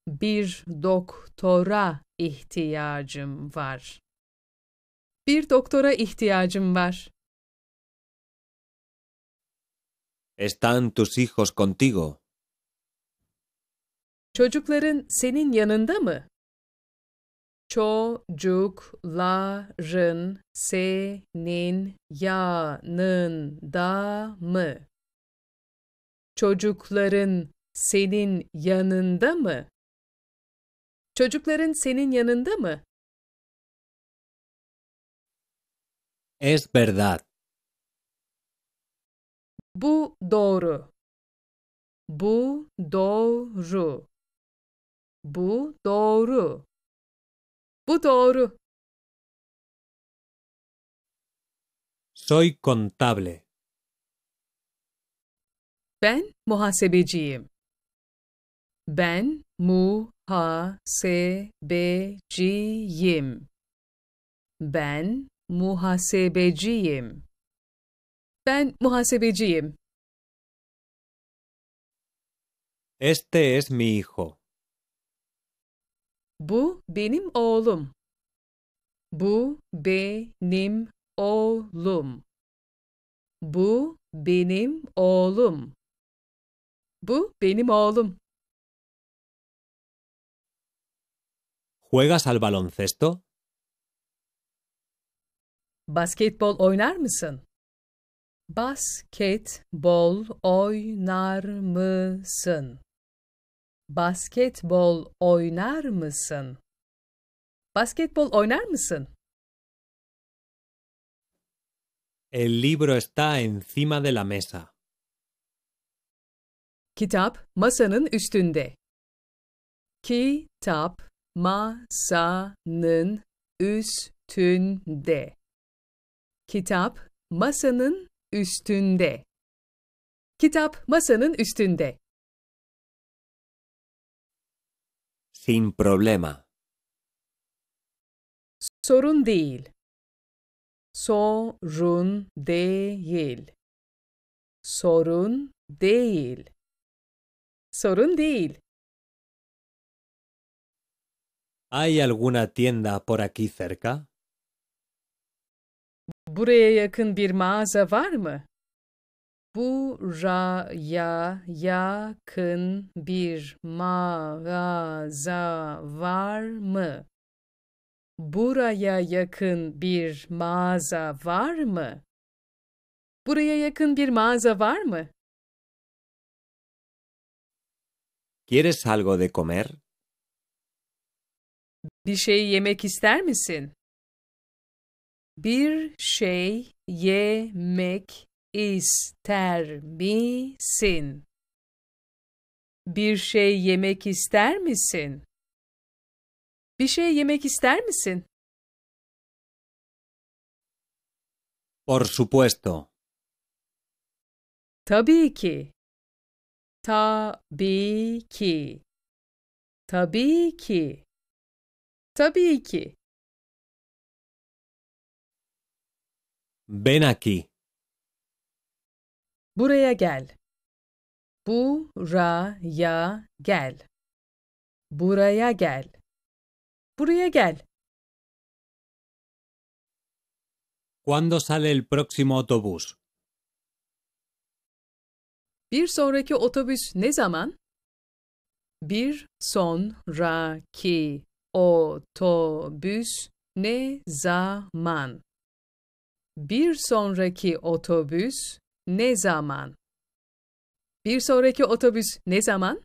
Bir doktora ihtiyacım var. Bir doktora ihtiyacım var. ¿Están tus hijos contigo? Çocukların senin yanında mı? Çocukların senin yanında mı? Çocukların senin yanında mı? Çocukların senin yanında mı? Es verdad. Bu doğru. Bu doğru. Bu doğru. Bu doğru. Soy contable. Ben muhasebeciyim. Ben muhasebeciyim. Ben muhasebeciyim. Ben muhasebeciyim. Este es mi hijo. Bu benim oğlum. Bu benim oğlum. Bu benim oğlum. Bu benim oğlum. ¿Juegas al baloncesto? Basketbol oynar mısın? Basketbol oynar mısın? Basketbol oynar mısın? Basketbol oynar mısın? El libro está encima de la mesa. Kitap masanın üstünde. Kitap masanın üstünde. Kitap masanın üstünde. Kitap masanın üstünde. Sin problema. Sorun değil. Sorun değil. Sorun değil. Sorun değil. ¿Hay alguna tienda por aquí cerca? Buraya yakın bir mağaza var mı? Buraya yakın bir mağaza var mı? Buraya yakın bir mağaza var mı? Buraya yakın bir mağaza var mı? ¿Quieres algo de comer? Bir şey yemek ister misin? Bir şey yemek ister misin? Bir şey yemek ister misin? Bir şey yemek ister misin? Por supuesto. Tabii ki. Tabii ki. Tabii ki. Tabii ki. Ben aquí. Buraya gel. Buraya gel. Buraya gel. Buraya gel. ¿Cuándo sale el próximo autobús? Bir sonraki otobüs ne zaman? Bir sonraki otobüs ne zaman? Bir sonraki otobüs ne zaman? Bir sonraki otobüs ne zaman?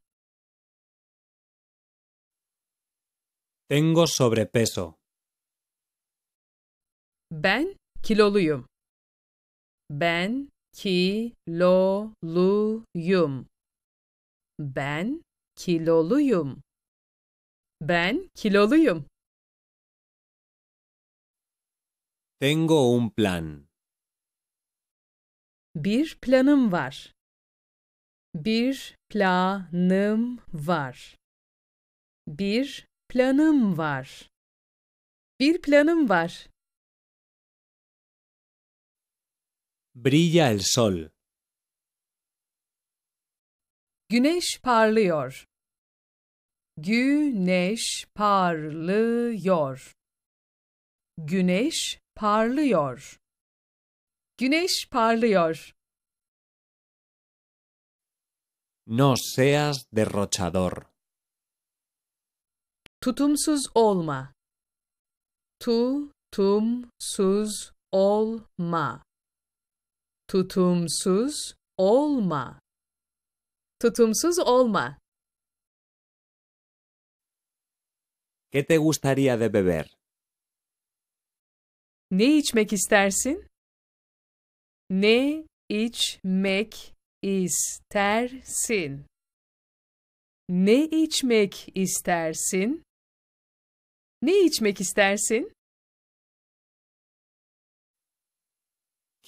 Tengo sobrepeso. Ben kiloluyum. Ben kiloluyum. Ben kiloluyum. Ben kiloluyum. Tengo un plan. Bir planım var. Bir planım var. Bir planım var. Bir planım var. Brilla el sol. Güneş parlıyor. Güneş parlıyor. Güneş parlıyor. Güneş parlıyor. No seas derrochador. Tutumsuz olma. Tutumsuz olma tutumsuz olma tutumsuz olma ¿Qué te gustaría de beber? Ne içmek istersin? Ne içmek istersin? Ne içmek istersin? Ne içmek istersin?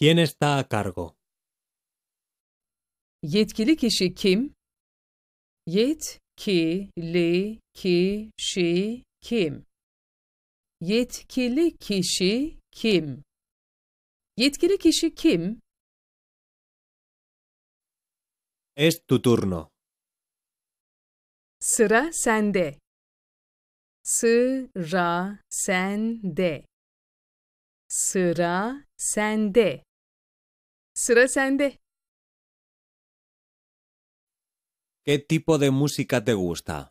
¿Quién está a cargo? Yetkili kişi kim? Yetkili kişi kim? Yetkili kişi kim? Yetkili kişi kim? Es tu turno. Sıra sende. Sıra sende. Sıra sende. Sıra sende. ¿Qué tipo de música te gusta?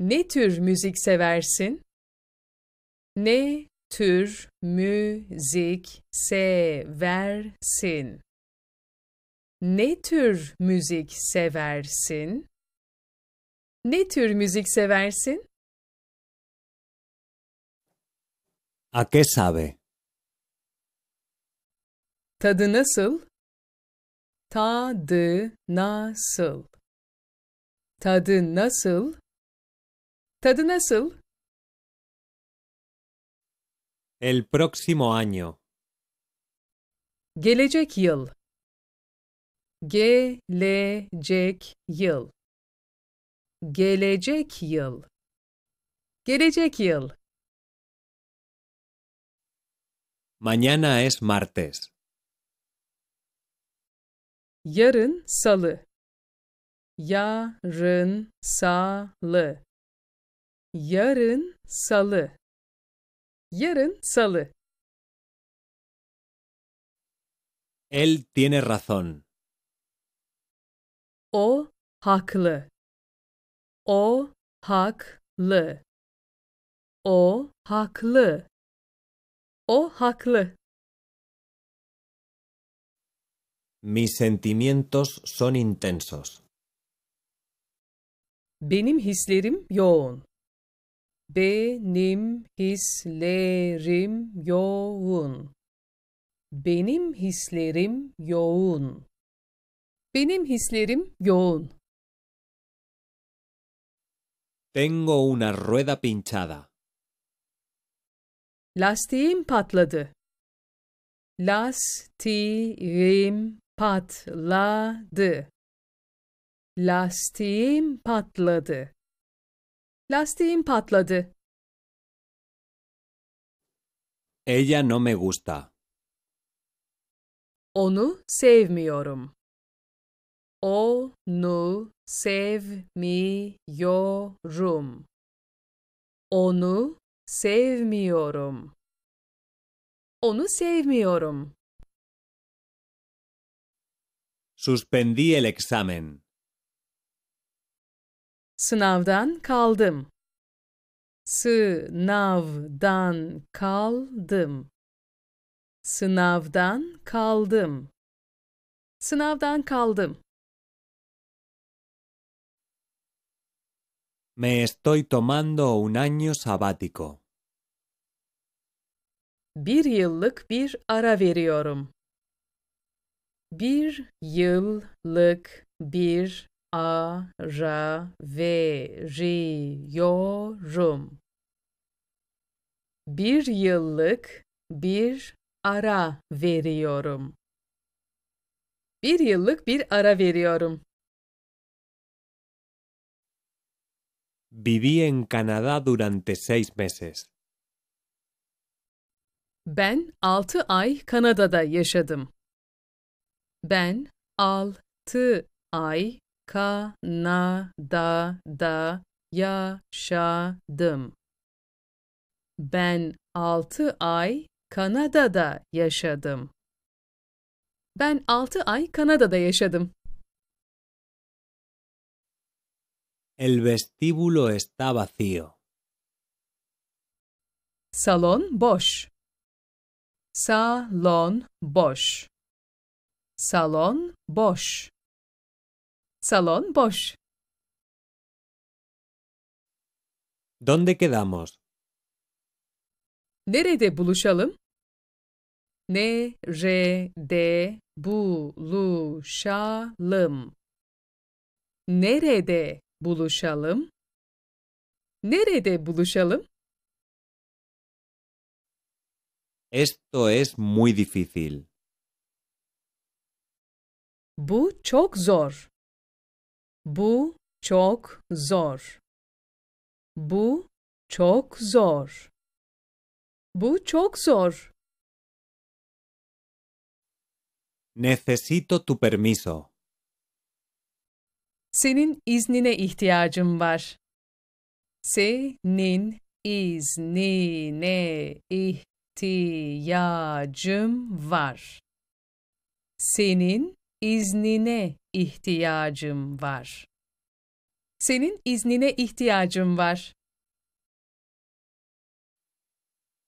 Ne tür müzik seversin? Ne tür müzik seversin? Ne tür müzik seversin? Ne tür müzik seversin? ¿A qué sabe? Tadı nasıl? Tadı nasıl? Tadı nasıl? Tadı nasıl? El próximo año. Gelecek yıl. Gelecek yıl. Gelecek yıl. Gelecek yıl. Mañana es martes. Yarın salı. Yarın salı. Yarın salı. Yarın salı. Él tiene razón. O haklı. O haklı. O haklı. O haklı. Mis sentimientos son intensos. Benim hislerim yoğun. Benim hislerim yoğun. Benim hislerim yoğun. Benim hislerim yoğun. Tengo una rueda pinchada. Lastiğim patladı. Lastiğim patladı. Lastiğim patladı. Lastiğim patladı. Ella no me gusta. Onu sevmiyorum. Onu sevmiyorum. Onu sevmiyorum. Onu sevmiyorum. Suspendí el examen. Sınavdan kaldım. Sınavdan kaldım. Sınavdan kaldım. Sınavdan kaldım. Me estoy tomando un año sabático. Bir yıllık bir ara veriyorum bir yıllık bir ara veriyorum. Bir yıllık bir ara veriyorum. Bir yıllık bir ara veriyorum. Viví en Canadá durante seis meses. Ben altı ay Kanada'da yaşadım. Ben altı ay Kanada'da yaşadım. Ben altı ay Kanada'da yaşadım. Ben altı ay Kanada'da yaşadım. El vestíbulo está vacío. Salon boş. Salon boş. Salon boş. Salon boş. ¿Dónde quedamos? Nerede buluşalım? Nerede buluşalım? Nerede buluşalım? Nerede buluşalım? Esto es muy difícil. Bu çok zor. Bu çok zor. Bu çok zor. Bu çok zor. Necesito tu permiso. Senin iznine ihtiyacım var. Senin iznine ihtiyacım var. Senin iznine ihtiyacım var. Senin iznine ihtiyacım var.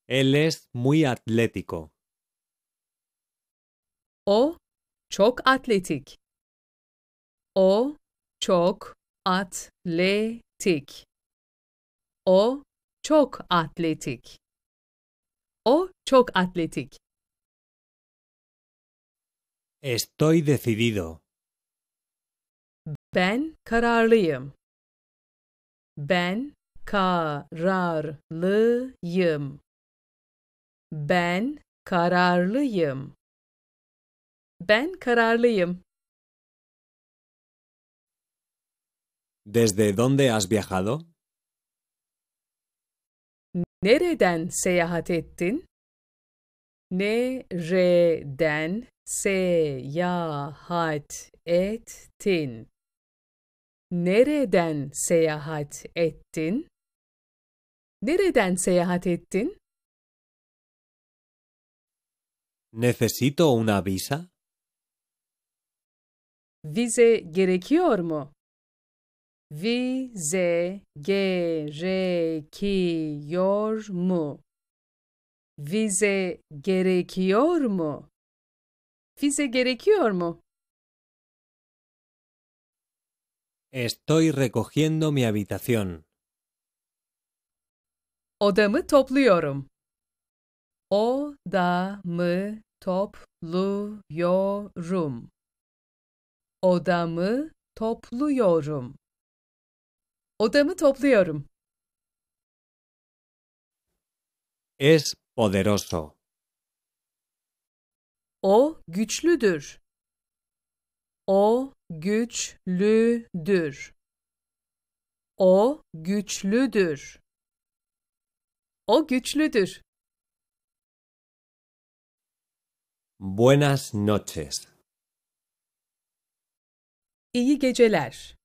Él es muy atlético. O çok atletik. O çok atletik. O çok atletik. O çok atletik. Estoy decidido. Ben kararlıyım. Ben kararlıyım. Ben kararlıyım. Ben kararlıyım. ¿Desde dónde has viajado? Nereden seyahat ettin? Nereden seyahat ettin? Nereden seyahat ettin? Nereden seyahat ettin? Necesito una visa? Vize gerekiyor mu? Vize gerekiyor mu? Vize gerekiyor mu? Vize gerekiyor mu? Estoy recogiendo mi habitación. Odamı topluyorum. Odamı topluyorum. Odamı topluyorum. Odamı topluyorum. Es poderoso. O güçlüdür. O güçlüdür. O güçlüdür. O güçlüdür. Buenas noches. İyi geceler.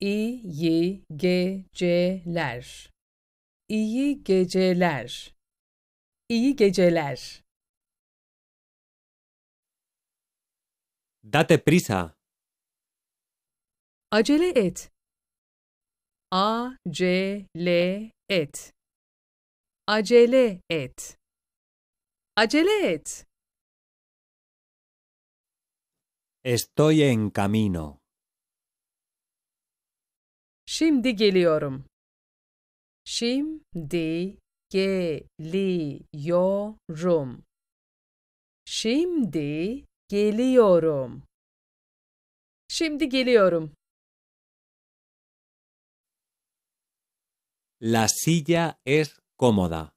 İyi geceler. İyi geceler. İyi geceler. Date prisa. Acele et. A C L et. Acele et. Acele et. Estoy en camino. Şimdi geliyorum. Şimdi geliyorum. Şimdi Geliyorum. Şimdi geliyorum. La silla es cómoda.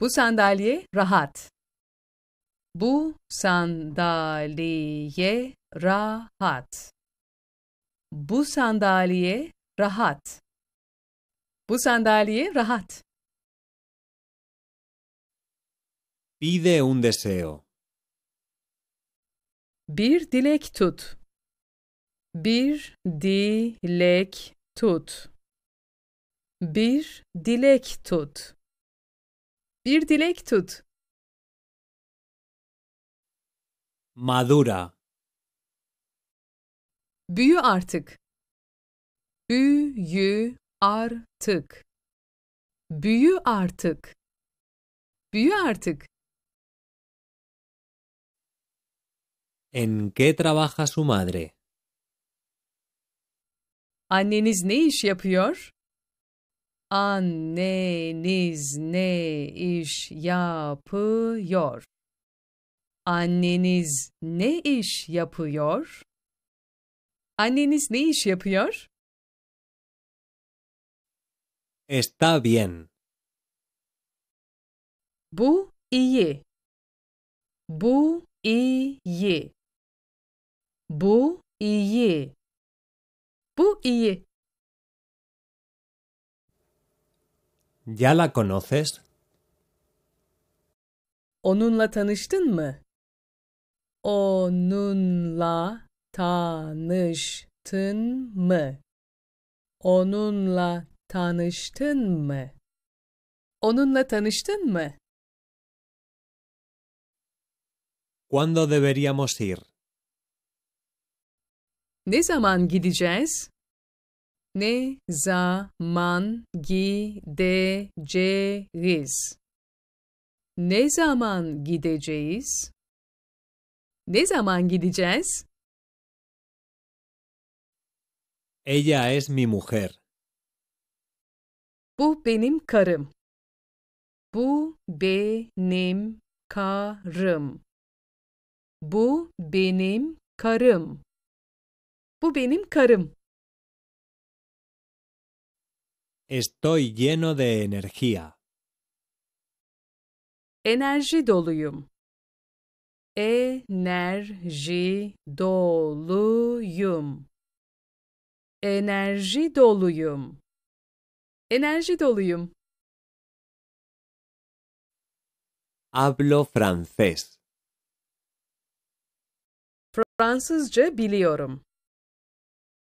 Bu sandalye rahat. Bu sandalye rahat. Bu sandalye rahat. Bu sandalye rahat. Pide un deseo. Bir dilek tut. Bir dilek tut. Bir dilek tut. Bir dilek tut. Madura. Büyü artık. Büyü artık. Büyü artık. Büyü artık. ¿En qué trabaja su madre? Anneniz ne iş yapıyor? Anneniz ne iş yapıyor? Anneniz ne iş yapıyor? ne iş yapıyor? Está bien. Bu iyi. Bu iyi. ¿Bu iyi. ¿Bu iyi. ¿Ya la conoces? Onunla tanıştın mı? Onunla tanıştın mı? Onunla tanıştın mı? Onunla la mı? ¿Cuándo deberíamos ir? Ne zaman gideceğiz? Ne zaman gideceğiz? Ne zaman gideceğiz? Ne zaman gideceğiz? Ella es mi mujer. Bu benim karım. Bu benim karım. Bu benim karım. Bu benim karım. Estoy lleno de energía. Enerji doluyum. Enerji doluyum. Enerji doluyum. Enerji doluyum. Hablo francés. Fransızca biliyorum.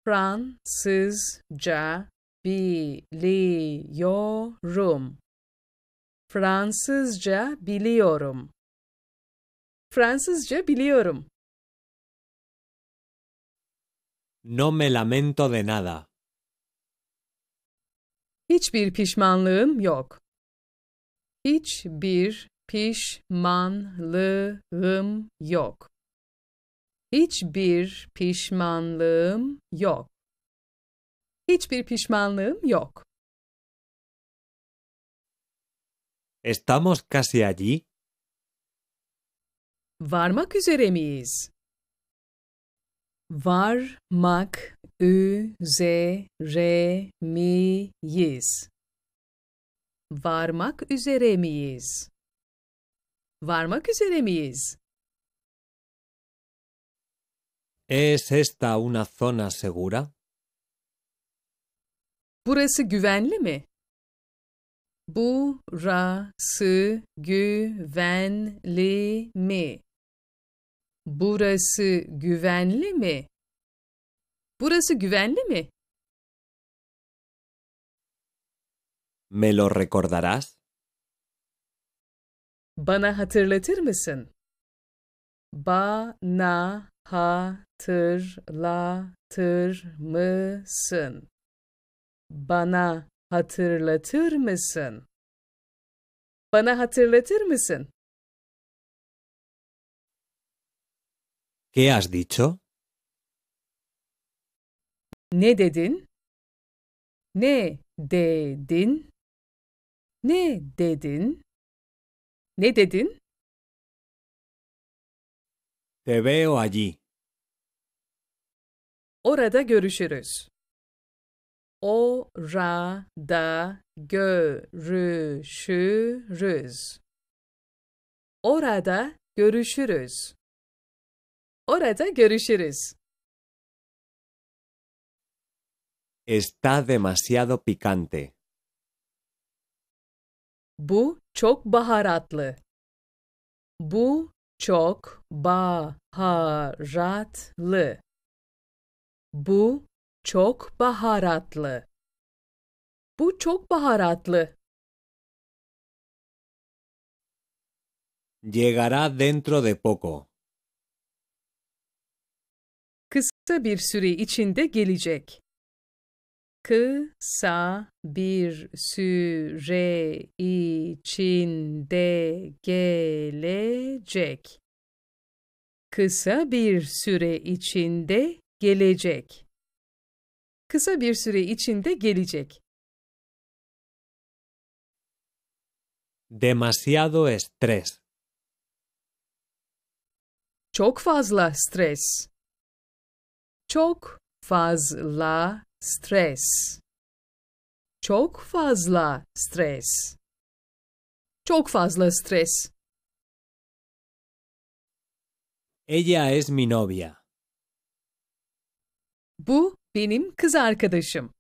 Fransızca biliyorum. Fransızca biliyorum. Fransızca biliyorum. No me lamento de nada. Hiçbir pişmanlığım yok. Hiçbir pişmanlığım yok. Hiçbir pişmanlığım yok. Hiçbir pişmanlığım yok. Estamos casi allí. Varmak üzere miyiz? Varmak üzere miyiz? Varmak üzere miyiz? Varmak üzere miyiz? ¿Es esta una zona segura? Burası güvenli mi? Burası güvenli mi? Burası güvenli mi? Burası güvenli mi? ¿Me lo recordarás? Bana hatırlatır mısın? Bana hatırlatır mısın? Bana hatırlatır mısın? Bana hatırlatır mısın? ¿Qué has dicho? Ne dedin? Ne dedin? Ne dedin? Ne dedin? Te veo allí. Orada görüşürüz. Orada görüşürüz. Orada görüşürüz. Orada görüşürüz. Está demasiado picante. Bu çok baharatlı. Bu çok baharatlı. Bu çok baharatlı. Bu çok baharatlı. Llegará dentro de poco. Kısa bir süre içinde gelecek kısa bir süre içinde gelecek. Kısa bir süre içinde gelecek. Kısa bir süre içinde gelecek. Demasiado estrés. Çok fazla stres. Çok fazla stres. Çok fazla stres. Çok fazla stres. Ella es mi novia. Bu benim kız arkadaşım.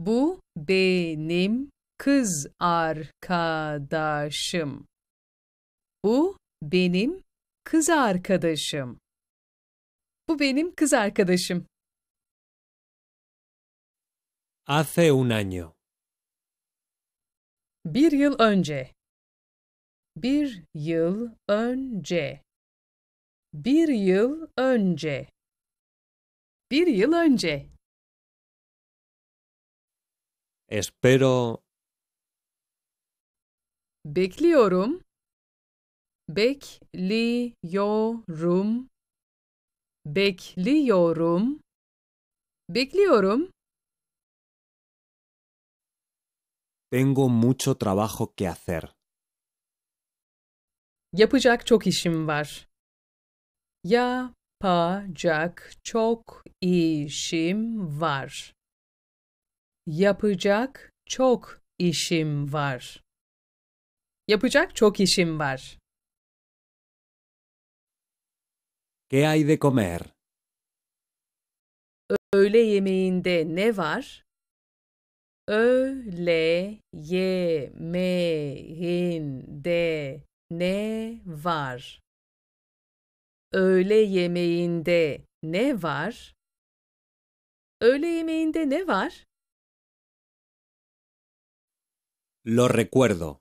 Bu benim kız arkadaşım. Bu benim kız arkadaşım. Bu benim kız arkadaşım. Hace un año. Bir yıl önce. Bir yıl önce. Bir yıl önce. Bir yıl önce. Espero. Bekliyorum. Bekliyorum. Bekliyorum. Bekliyorum. Tengo mucho trabajo que hacer. Yapacak çok işim var. Yapacak çok işim var. Yapacak çok işim var. Yapacak çok işim var. ¿Qué hay de comer? Öğle yemeğinde ne var? öğle yemeğinde ne var? Öğle yemeğinde ne var? Öğle yemeğinde ne var? Lo recuerdo.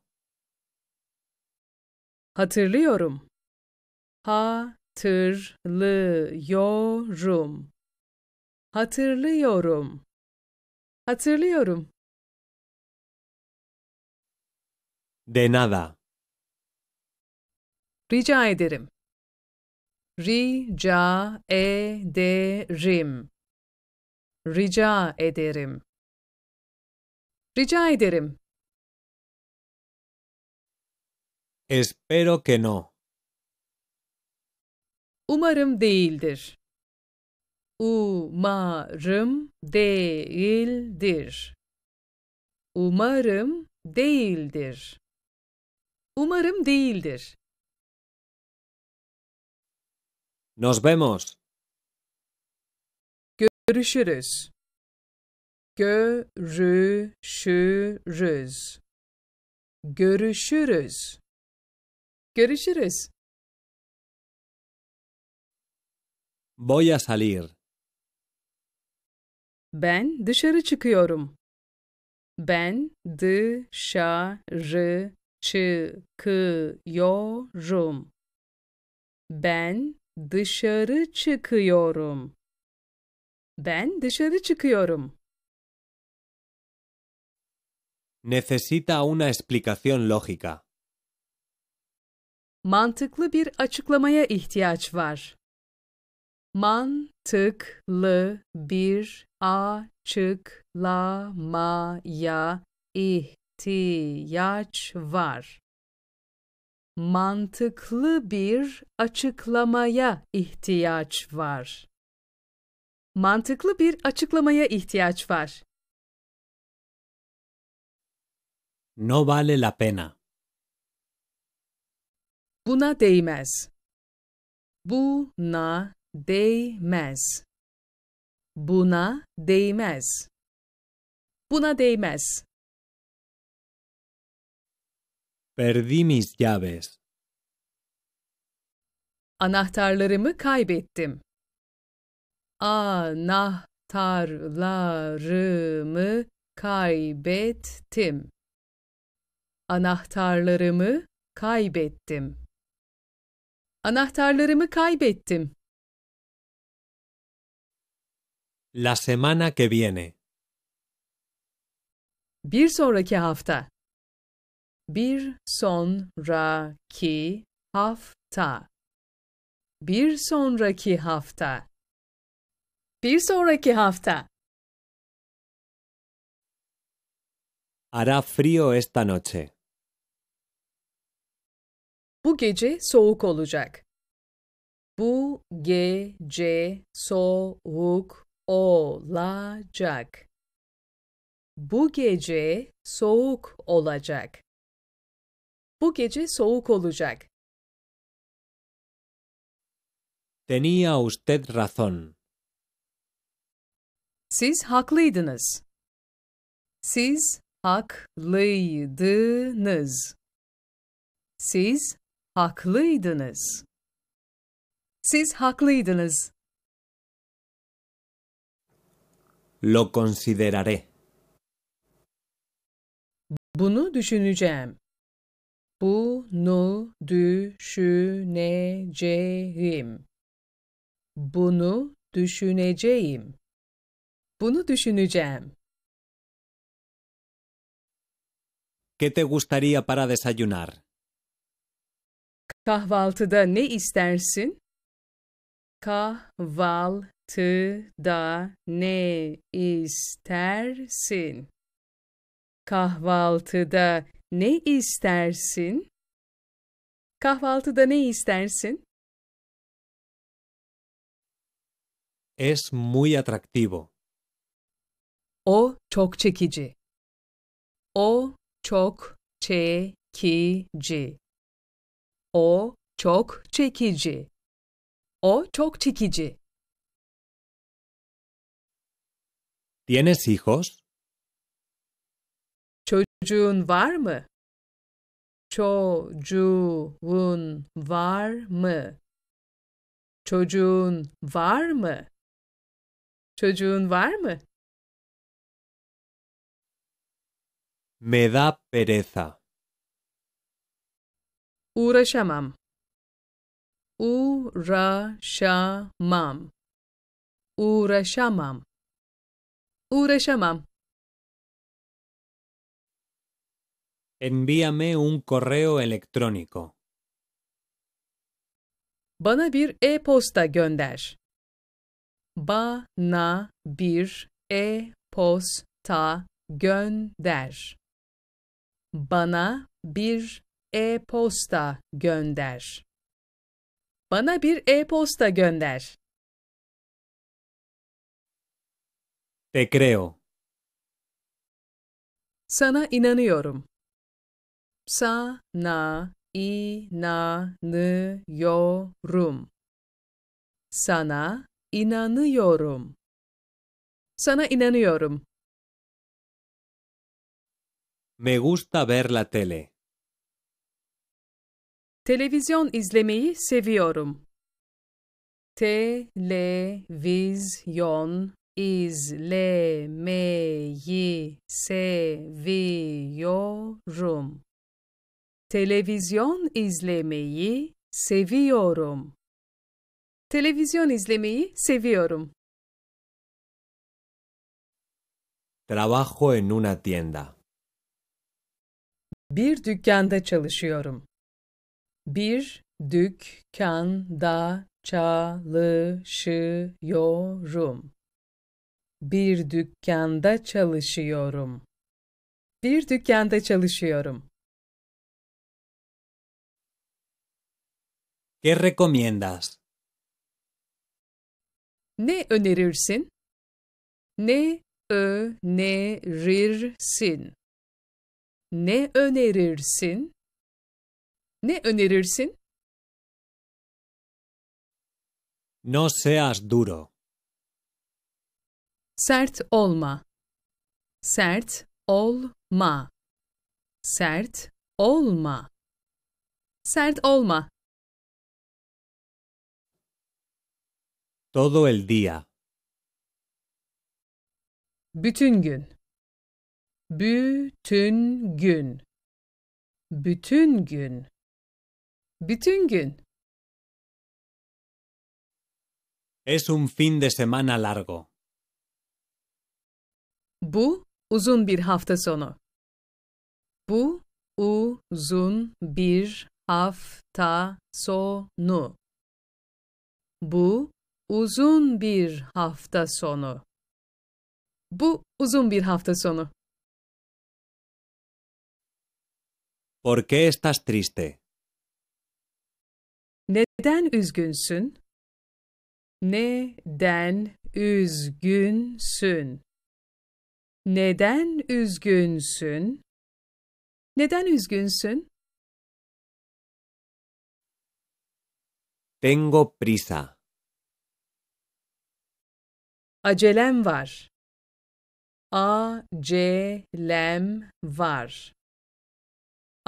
Hatırlıyorum. Hatırlıyorum. Hatırlıyorum. Hatırlıyorum. De nada. Rica ederim. Rica ederim. Rica ederim. Rica ederim. Espero que no. Umarım değildir. Umarım değildir. Umarım değildir. Umarım değildir. Nos vemos. Görüşürüz. Görüşürüz. Görüşürüz. Görüşürüz. Voy a salir. Ben dışarı çıkıyorum. Ben dışarı çıkıyorum. Ben dışarı çıkıyorum. Ben dışarı çıkıyorum. Necesita una explicación lógica. Mantıklı bir açıklamaya ihtiyaç var. Mantıklı bir açıklamaya ihtiyaç ihtiyaç var. Mantıklı bir açıklamaya ihtiyaç var. Mantıklı bir açıklamaya ihtiyaç var. No vale la pena. Buna değmez. Buna değmez. Buna değmez. Buna değmez. Perdí mis llaves. Anahtarlarımı kaybettim. Anahtarlarımı kaybettim. Anahtarlarımı kaybettim. Anahtarlarımı kaybettim. La semana que viene. Bir sonraki hafta bir sonraki hafta bir sonraki hafta bir sonraki hafta Hará frío esta noche. Bu gece soğuk olacak. Bu gece soğuk olacak. Bu gece soğuk olacak. Bu gece soğuk olacak. Tenía usted razón. Siz haklıydınız. Siz haklıydınız. Siz haklıydınız. Siz haklıydınız. Lo consideraré. Bunu düşüneceğim. Bunu düşüneceğim. Bunu düşüneceğim. Bunu düşüneceğim. ¿Qué te gustaría para desayunar? Kahvaltıda ne istersin? Kahvaltıda ne istersin? Kahvaltıda Ne istersin? Kahvaltıda ne istersin? Es muy atractivo. O çok çekici. O çok çekici. O çok çekici. O çok çekici. ¿Tienes hijos? Çocuğun var mı? Çocuğun var mı? Çocuğun var mı? Çocuğun var mı? Me da pereza. Uğraşamam. Uğraşamam. Uğraşamam. Uğraşamam. Envíame un correo electrónico. Bana bir e-posta gönder. Bana bir e-posta gönder. Bana bir e-posta gönder. Bana bir e-posta gönder. Te creo. Sana inanıyorum. Sana inanıyorum. Sana inanıyorum. Sana inanıyorum. Me gusta ver la tele. Televizyon izlemeyi seviyorum. Televizyon izlemeyi seviyorum. Televizyon izlemeyi seviyorum. Televizyon izlemeyi seviyorum. Trabajo en una tienda. Bir dükkanda çalışıyorum. Bir dükkanda çalışıyorum. Bir dükkanda çalışıyorum. Bir dükkanda çalışıyorum. ¿Qué recomiendas? Ne önerirsin? Ne önerirsin? Ne önerirsin? Ne önerirsin? No seas duro. Sert olma. Sert olma. Sert olma. Sert olma. Todo el día. Bütün gün. Bütün gün. Bütün gün. Bütün gün. Es un fin de semana largo. Bu uzun bir hafta sonu. Bu uzun bir hafta sonu. Bu uzun bir hafta sonu. Bu uzun bir hafta sonu. ¿Por qué estás triste? Neden üzgünsün? Neden üzgünsün? Neden üzgünsün? Neden üzgünsün? Tengo prisa. Acelem var. Acelem var.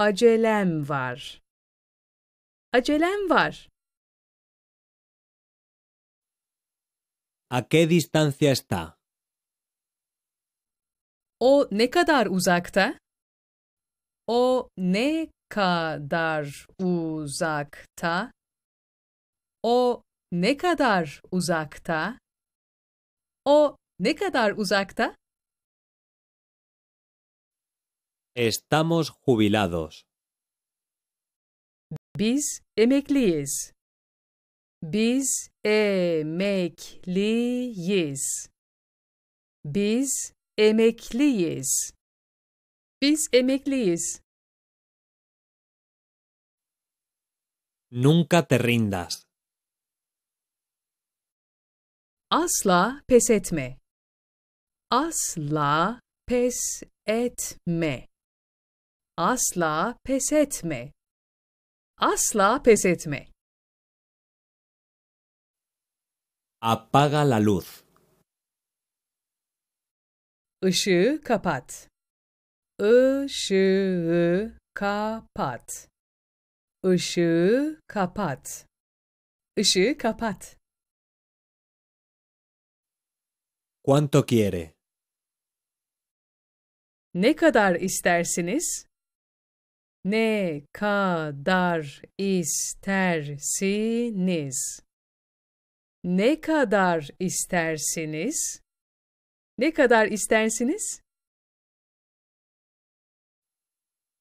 Acelem var. Acelem var. ¿A qué distancia está? O ne kadar uzakta? O ne kadar uzakta? O ne kadar uzakta? O ne kadar uzakta? Estamos jubilados. Biz emekliyiz. Biz emekliyiz. Biz emekliyiz. Biz emekliyiz. Nunca te rindas. Asla pes etme. Asla pes etme. Asla pes etme. Asla pes etme. Apaga la luz. Işığı kapat. Işığı kapat. Işığı kapat. Işığı kapat. ¿Cuánto quiere? Ne kadar istersiniz? Ne kadar istersiniz? Ne kadar istersiniz? Ne kadar istersiniz?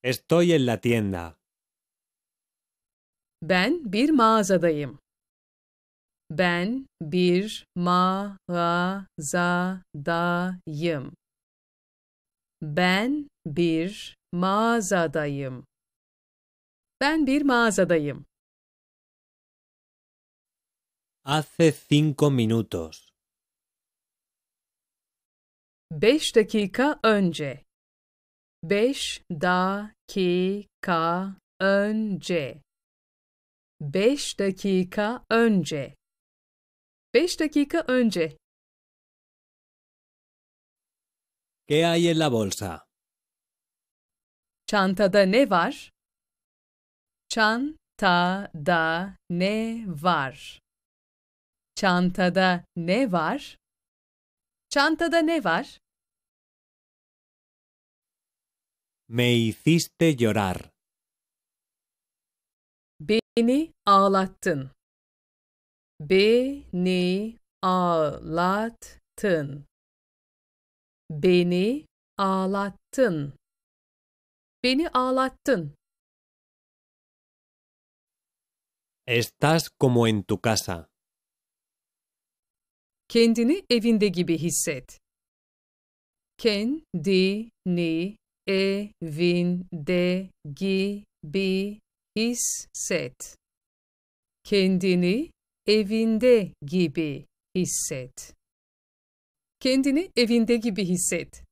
Estoy en la tienda. Ben bir mağazadayım. Ben bir mağazadayım. Ben bir mağazadayım. Ben bir mağazadayım. Hace cinco minutos. Beş dakika önce. Beş dakika önce. Beş dakika önce. 5 dakika önce. ¿Qué hay en la bolsa? Çantada ne var? Çantada ne var? Çantada ne var? Çantada ne var? Me hiciste llorar. Beni ağlattın. Beni ağlattın. Beni ağlattın. Beni ağlattın. Estás como en tu casa. Kendini evinde gibi hisset. Kendini evinde gibi hisset. Kendini evinde gibi hisset. Kendini evinde gibi hisset.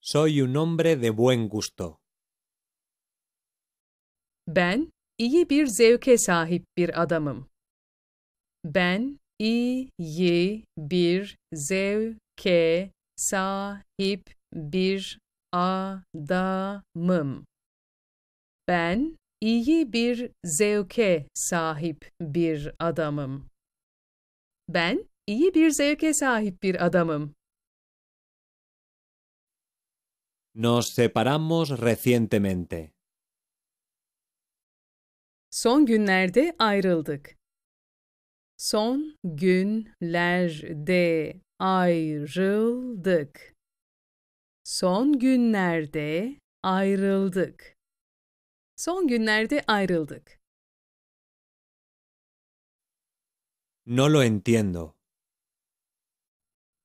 Soy un hombre de buen gusto. Ben iyi bir zevke sahip bir adamım. Ben iyi bir zevke sahip bir adamım. Ben iyi bir zevke sahip bir adamım. Ben iyi bir zevke sahip bir adamım. Nos separamos recientemente. Son günlerde ayrıldık. Son günlerde ayrıldık. Son günlerde ayrıldık. Son günlerde ayrıldık. No lo entiendo.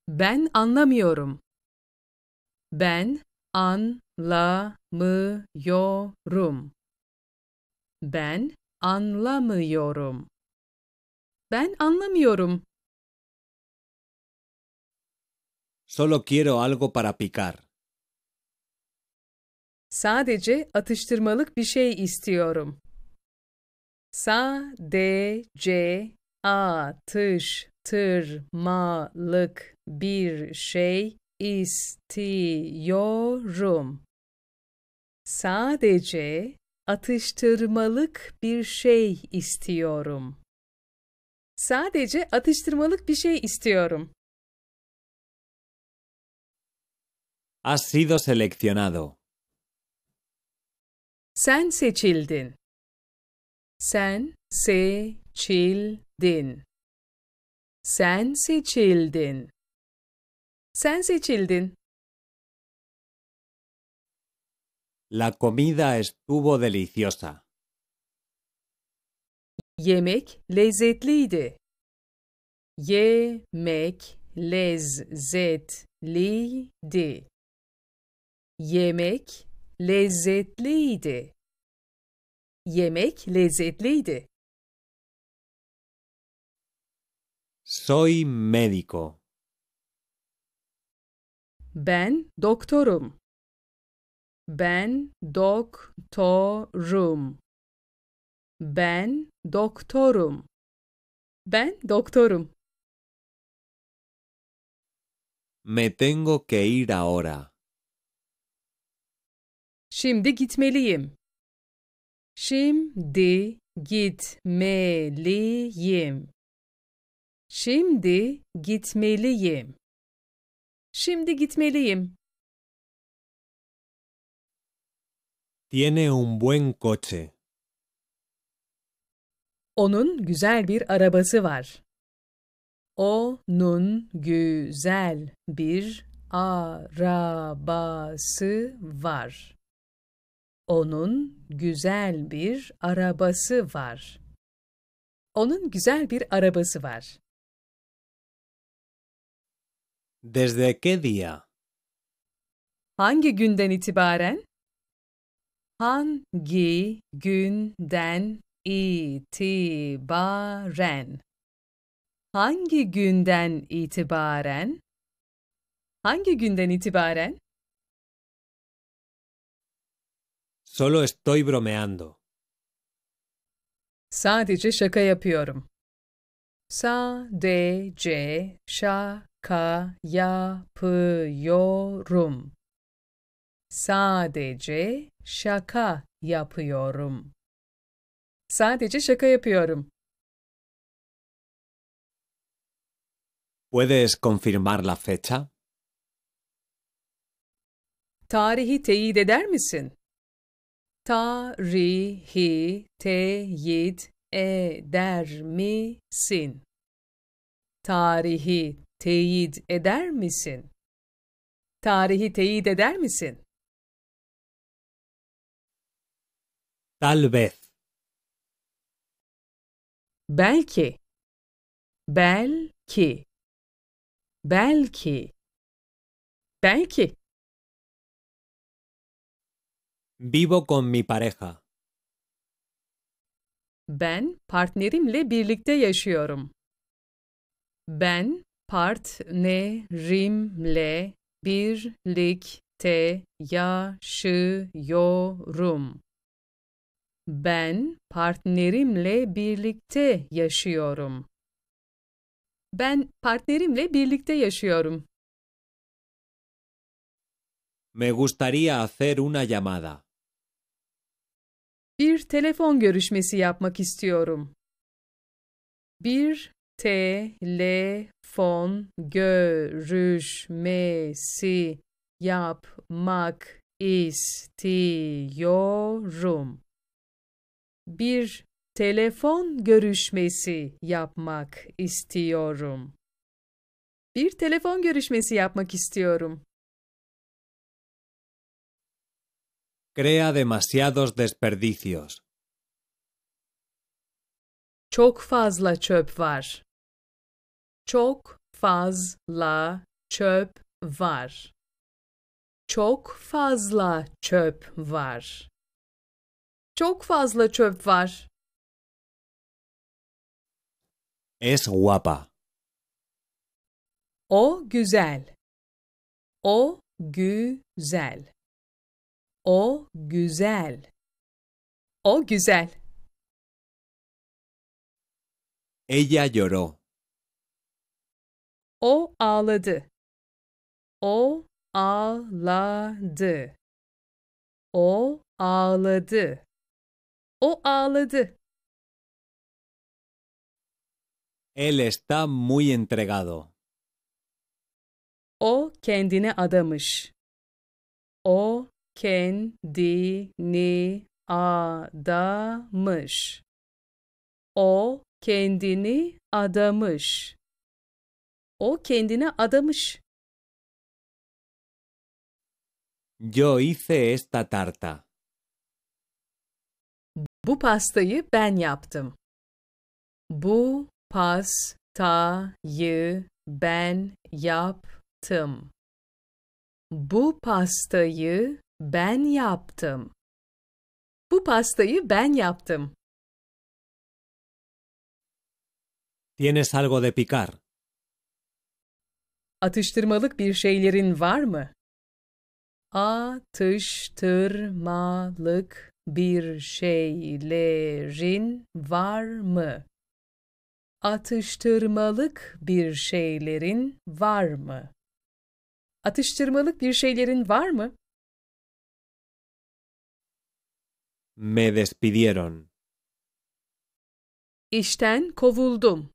Ben anlamıyorum. Ben anlamıyorum. Ben anlamıyorum. Ben anlamıyorum. Solo quiero algo para picar. Sadece atıştırmalık bir şey istiyorum. Sadece atıştırmalık bir şey istiyorum. Sadece atıştırmalık bir şey istiyorum. Sadece atıştırmalık bir şey istiyorum. Has sido seleccionado. Sen seçildin. Sen seçildin. Sen seçildin. Sen seçildin. La comida estuvo deliciosa. Yemek lezzetliydi. Yemek lezzetliydi. Yemek lezzetliydi. Yemek lezzetliydi. Soy médico. Ben doktorum. Ben doktorum. Ben doktorum. Ben doktorum. Me tengo que ir ahora. Şimdi gitmeliyim. Şimdi gitmeliyim. Şimdi gitmeliyim. Şimdi gitmeliyim. Tiene un buen coche. Onun güzel bir arabası var. Onun güzel bir arabası var. Onun güzel bir arabası var. Onun güzel bir arabası var. Desde qué día? Hangi günden itibaren? Hangi günden itibaren? Hangi günden itibaren? Hangi günden itibaren? Solo estoy bromeando. Sadece şaka yapıyorum. Sadece şaka yapıyorum. Sadece şaka yapıyorum. Sadece şaka yapıyorum. ¿Puedes confirmar la fecha? Tarihi teyit eder misin? tarihi teyit eder misin? Tarihi teyit eder misin? Tarihi teyit eder misin? Tal vez. Belki. Belki. Belki. Belki. Vivo con mi pareja. Ben partnerimle birlikte yaşıyorum. Ben partnerimle birlikte yaşıyorum. Ben partnerimle birlikte yaşıyorum. Ben partnerimle birlikte yaşıyorum. Me gustaría hacer una llamada. Bir telefon görüşmesi yapmak istiyorum. Bir telefon görüşmesi yapmak istiyorum. Bir telefon görüşmesi yapmak istiyorum. Bir telefon görüşmesi yapmak istiyorum. crea demasiados desperdicios. Çok fazla çöp var. Çok fazla çöp var. Çok fazla çöp var. Çok fazla çöp var. Es guapa. O güzel. O güzel. O güzel. O güzel. Ella lloró. O ağladı. O ağladı. O ağladı. O ağladı. Él está muy entregado. O kendine adamış. O kendini adamış. O kendini adamış. O kendine adamış. Yo hice esta tarta. Bu pastayı ben yaptım. Bu pastayı ben yaptım. Bu pastayı ben yaptım. Bu pastayı ben yaptım. ¿Tienes algo de picar? Atıştırmalık bir şeylerin var mı? Atıştırmalık bir şeylerin var mı? Atıştırmalık bir şeylerin var mı? Atıştırmalık bir şeylerin var mı? Me despidieron. İşten kovuldum.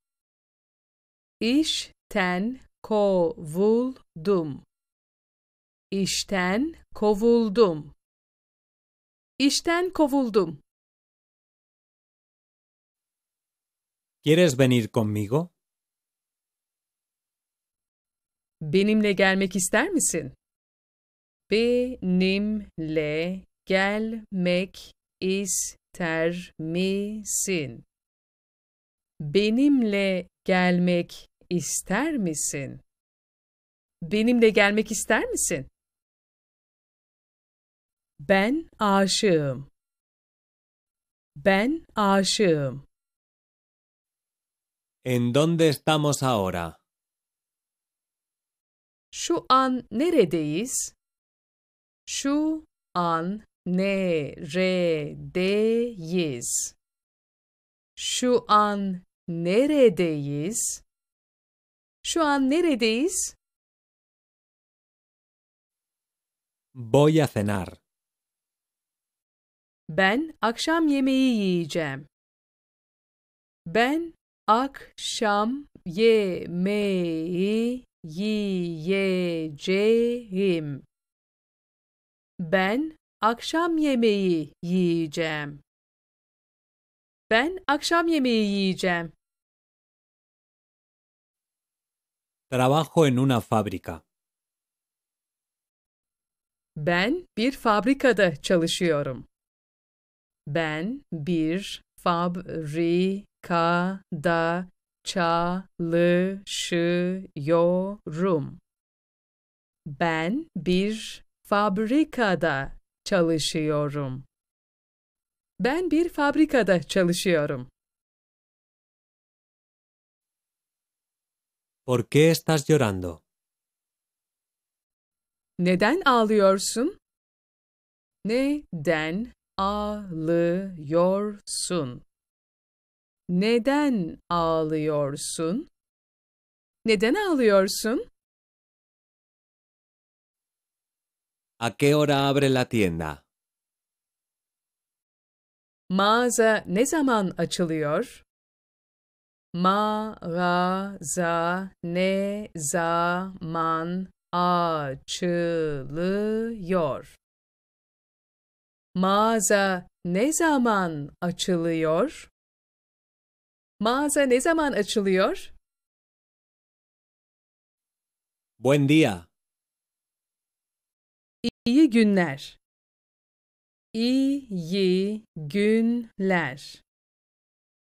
İşten kovuldum. İşten kovuldum. İşten kovuldum. ¿Quieres venir conmigo? Benimle gelmek ister misin? Benimle gelmek ister misin? Benimle gelmek ister misin? Benimle gelmek ister misin? Ben aşığım. Ben aşığım. ¿En dónde estamos ahora? Şu an neredeyiz? Şu an neredeyiz? Şu an neredeyiz? Şu an neredeyiz? Voy a cenar. Ben akşam yemeği yiyeceğim. Ben akşam yemeği yiyeceğim. Ben akşam yemeği yiyeceğim. Ben akşam yemeği yiyeceğim. Trabajo en una fábrica. Ben bir fabrikada çalışıyorum. Ben bir fabrikada çalışıyorum. Ben bir fabrikada çalışıyorum. Ben bir fabrikada çalışıyorum. ¿Por qué estás llorando? Neden ağlıyorsun? Neden ağlıyorsun? Neden ağlıyorsun? Neden ağlıyorsun? ¿A qué hora abre la tienda? Mağaza ne zaman açılıyor? Mağaza ne zaman açılıyor? Mağaza ne zaman açılıyor? Mağaza ne zaman açılıyor? Buen día. İyi günler. İyi günler.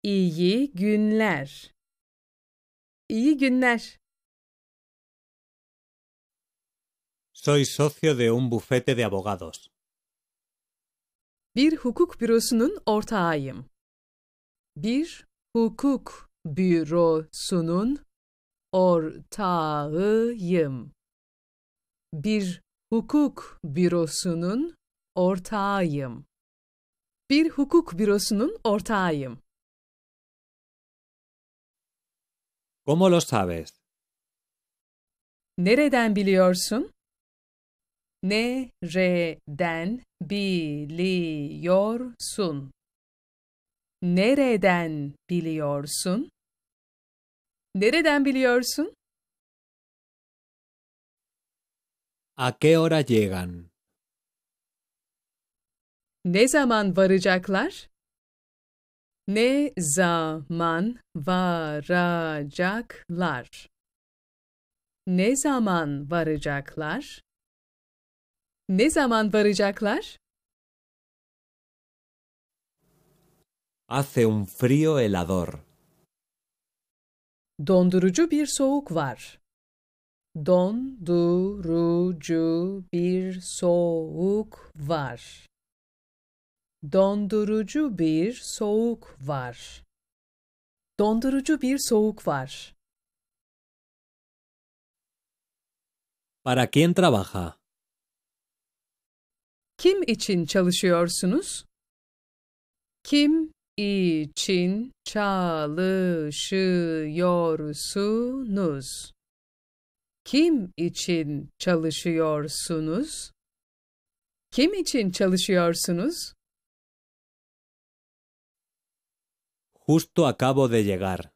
İyi günler. İyi günler. Soy socio de un bufete de abogados. Bir hukuk bürosunun ortağıyım. Bir hukuk bürosunun ortağıyım. Bir hukuk bürosunun ortağıyım. Bir hukuk bürosunun ortağıyım. ¿Cómo lo sabes? Nereden biliyorsun? Nereden biliyorsun? Nereden biliyorsun? Nereden biliyorsun? ¿A qué hora llegan? Ne zaman varacaklar? Ne zaman varacaklar? Ne zaman varacaklar? Ne zaman varacaklar? Hace un frío helador. Dondurucu bir soğuk var dondurucu bir soğuk var. Dondurucu bir soğuk var. Dondurucu bir soğuk var. ¿Para quién trabaja? Kim için çalışıyorsunuz? Kim için çalışıyorsunuz? Kim için çalışıyorsunuz? Kim için çalışıyorsunuz? Justo acabo de llegar.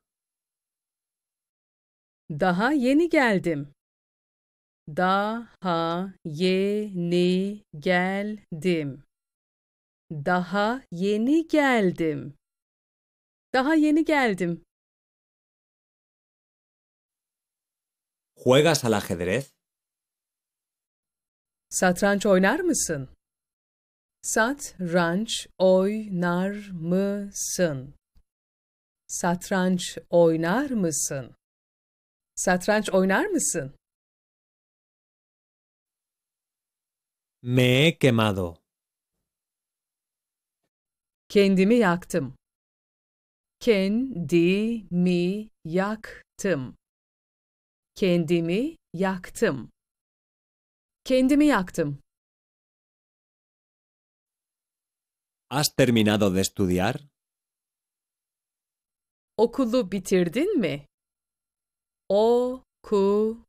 Daha yeni geldim. Daha yeni geldim. Daha yeni geldim. Daha yeni geldim. ¿Juegas al ajedrez? Satranç oynar mısın? Satranç oynar mısın? Satranç oynar mısın? Satranç oynar mısın? Me he quemado. Kendimi yaktım. Kendimi yaktım. Kendimi yaktım. Kendimi yaktım. ¿Has terminado de estudiar? Okulu bitirdin mi? Okulu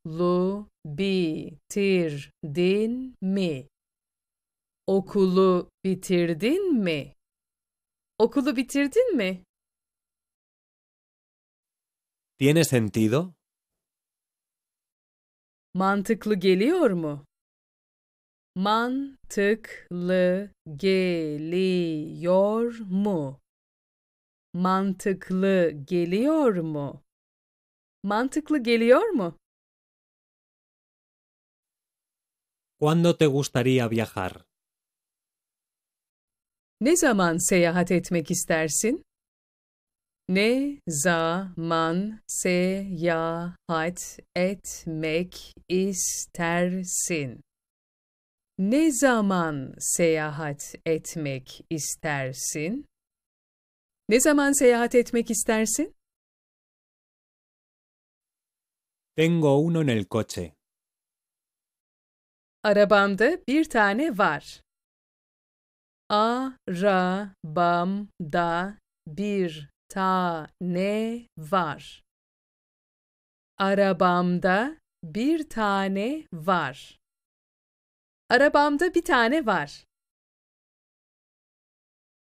bitirdin mi? Okulu bitirdin mi? Okulu bitirdin mi? ¿Tiene sentido? Mantıklı geliyor mu? Mantıklı geliyor mu? Mantıklı geliyor mu? Mantıklı geliyor mu? ¿Cuándo te gustaría viajar? Ne zaman seyahat etmek istersin? Ne zaman seyahat etmek istersin? Ne zaman seyahat etmek istersin? Ne zaman seyahat etmek istersin? Tengo uno en el coche. Arabamda bir tane var. Arabamda bir tane var. Arabamda bir tane var. Arabamda bir tane var.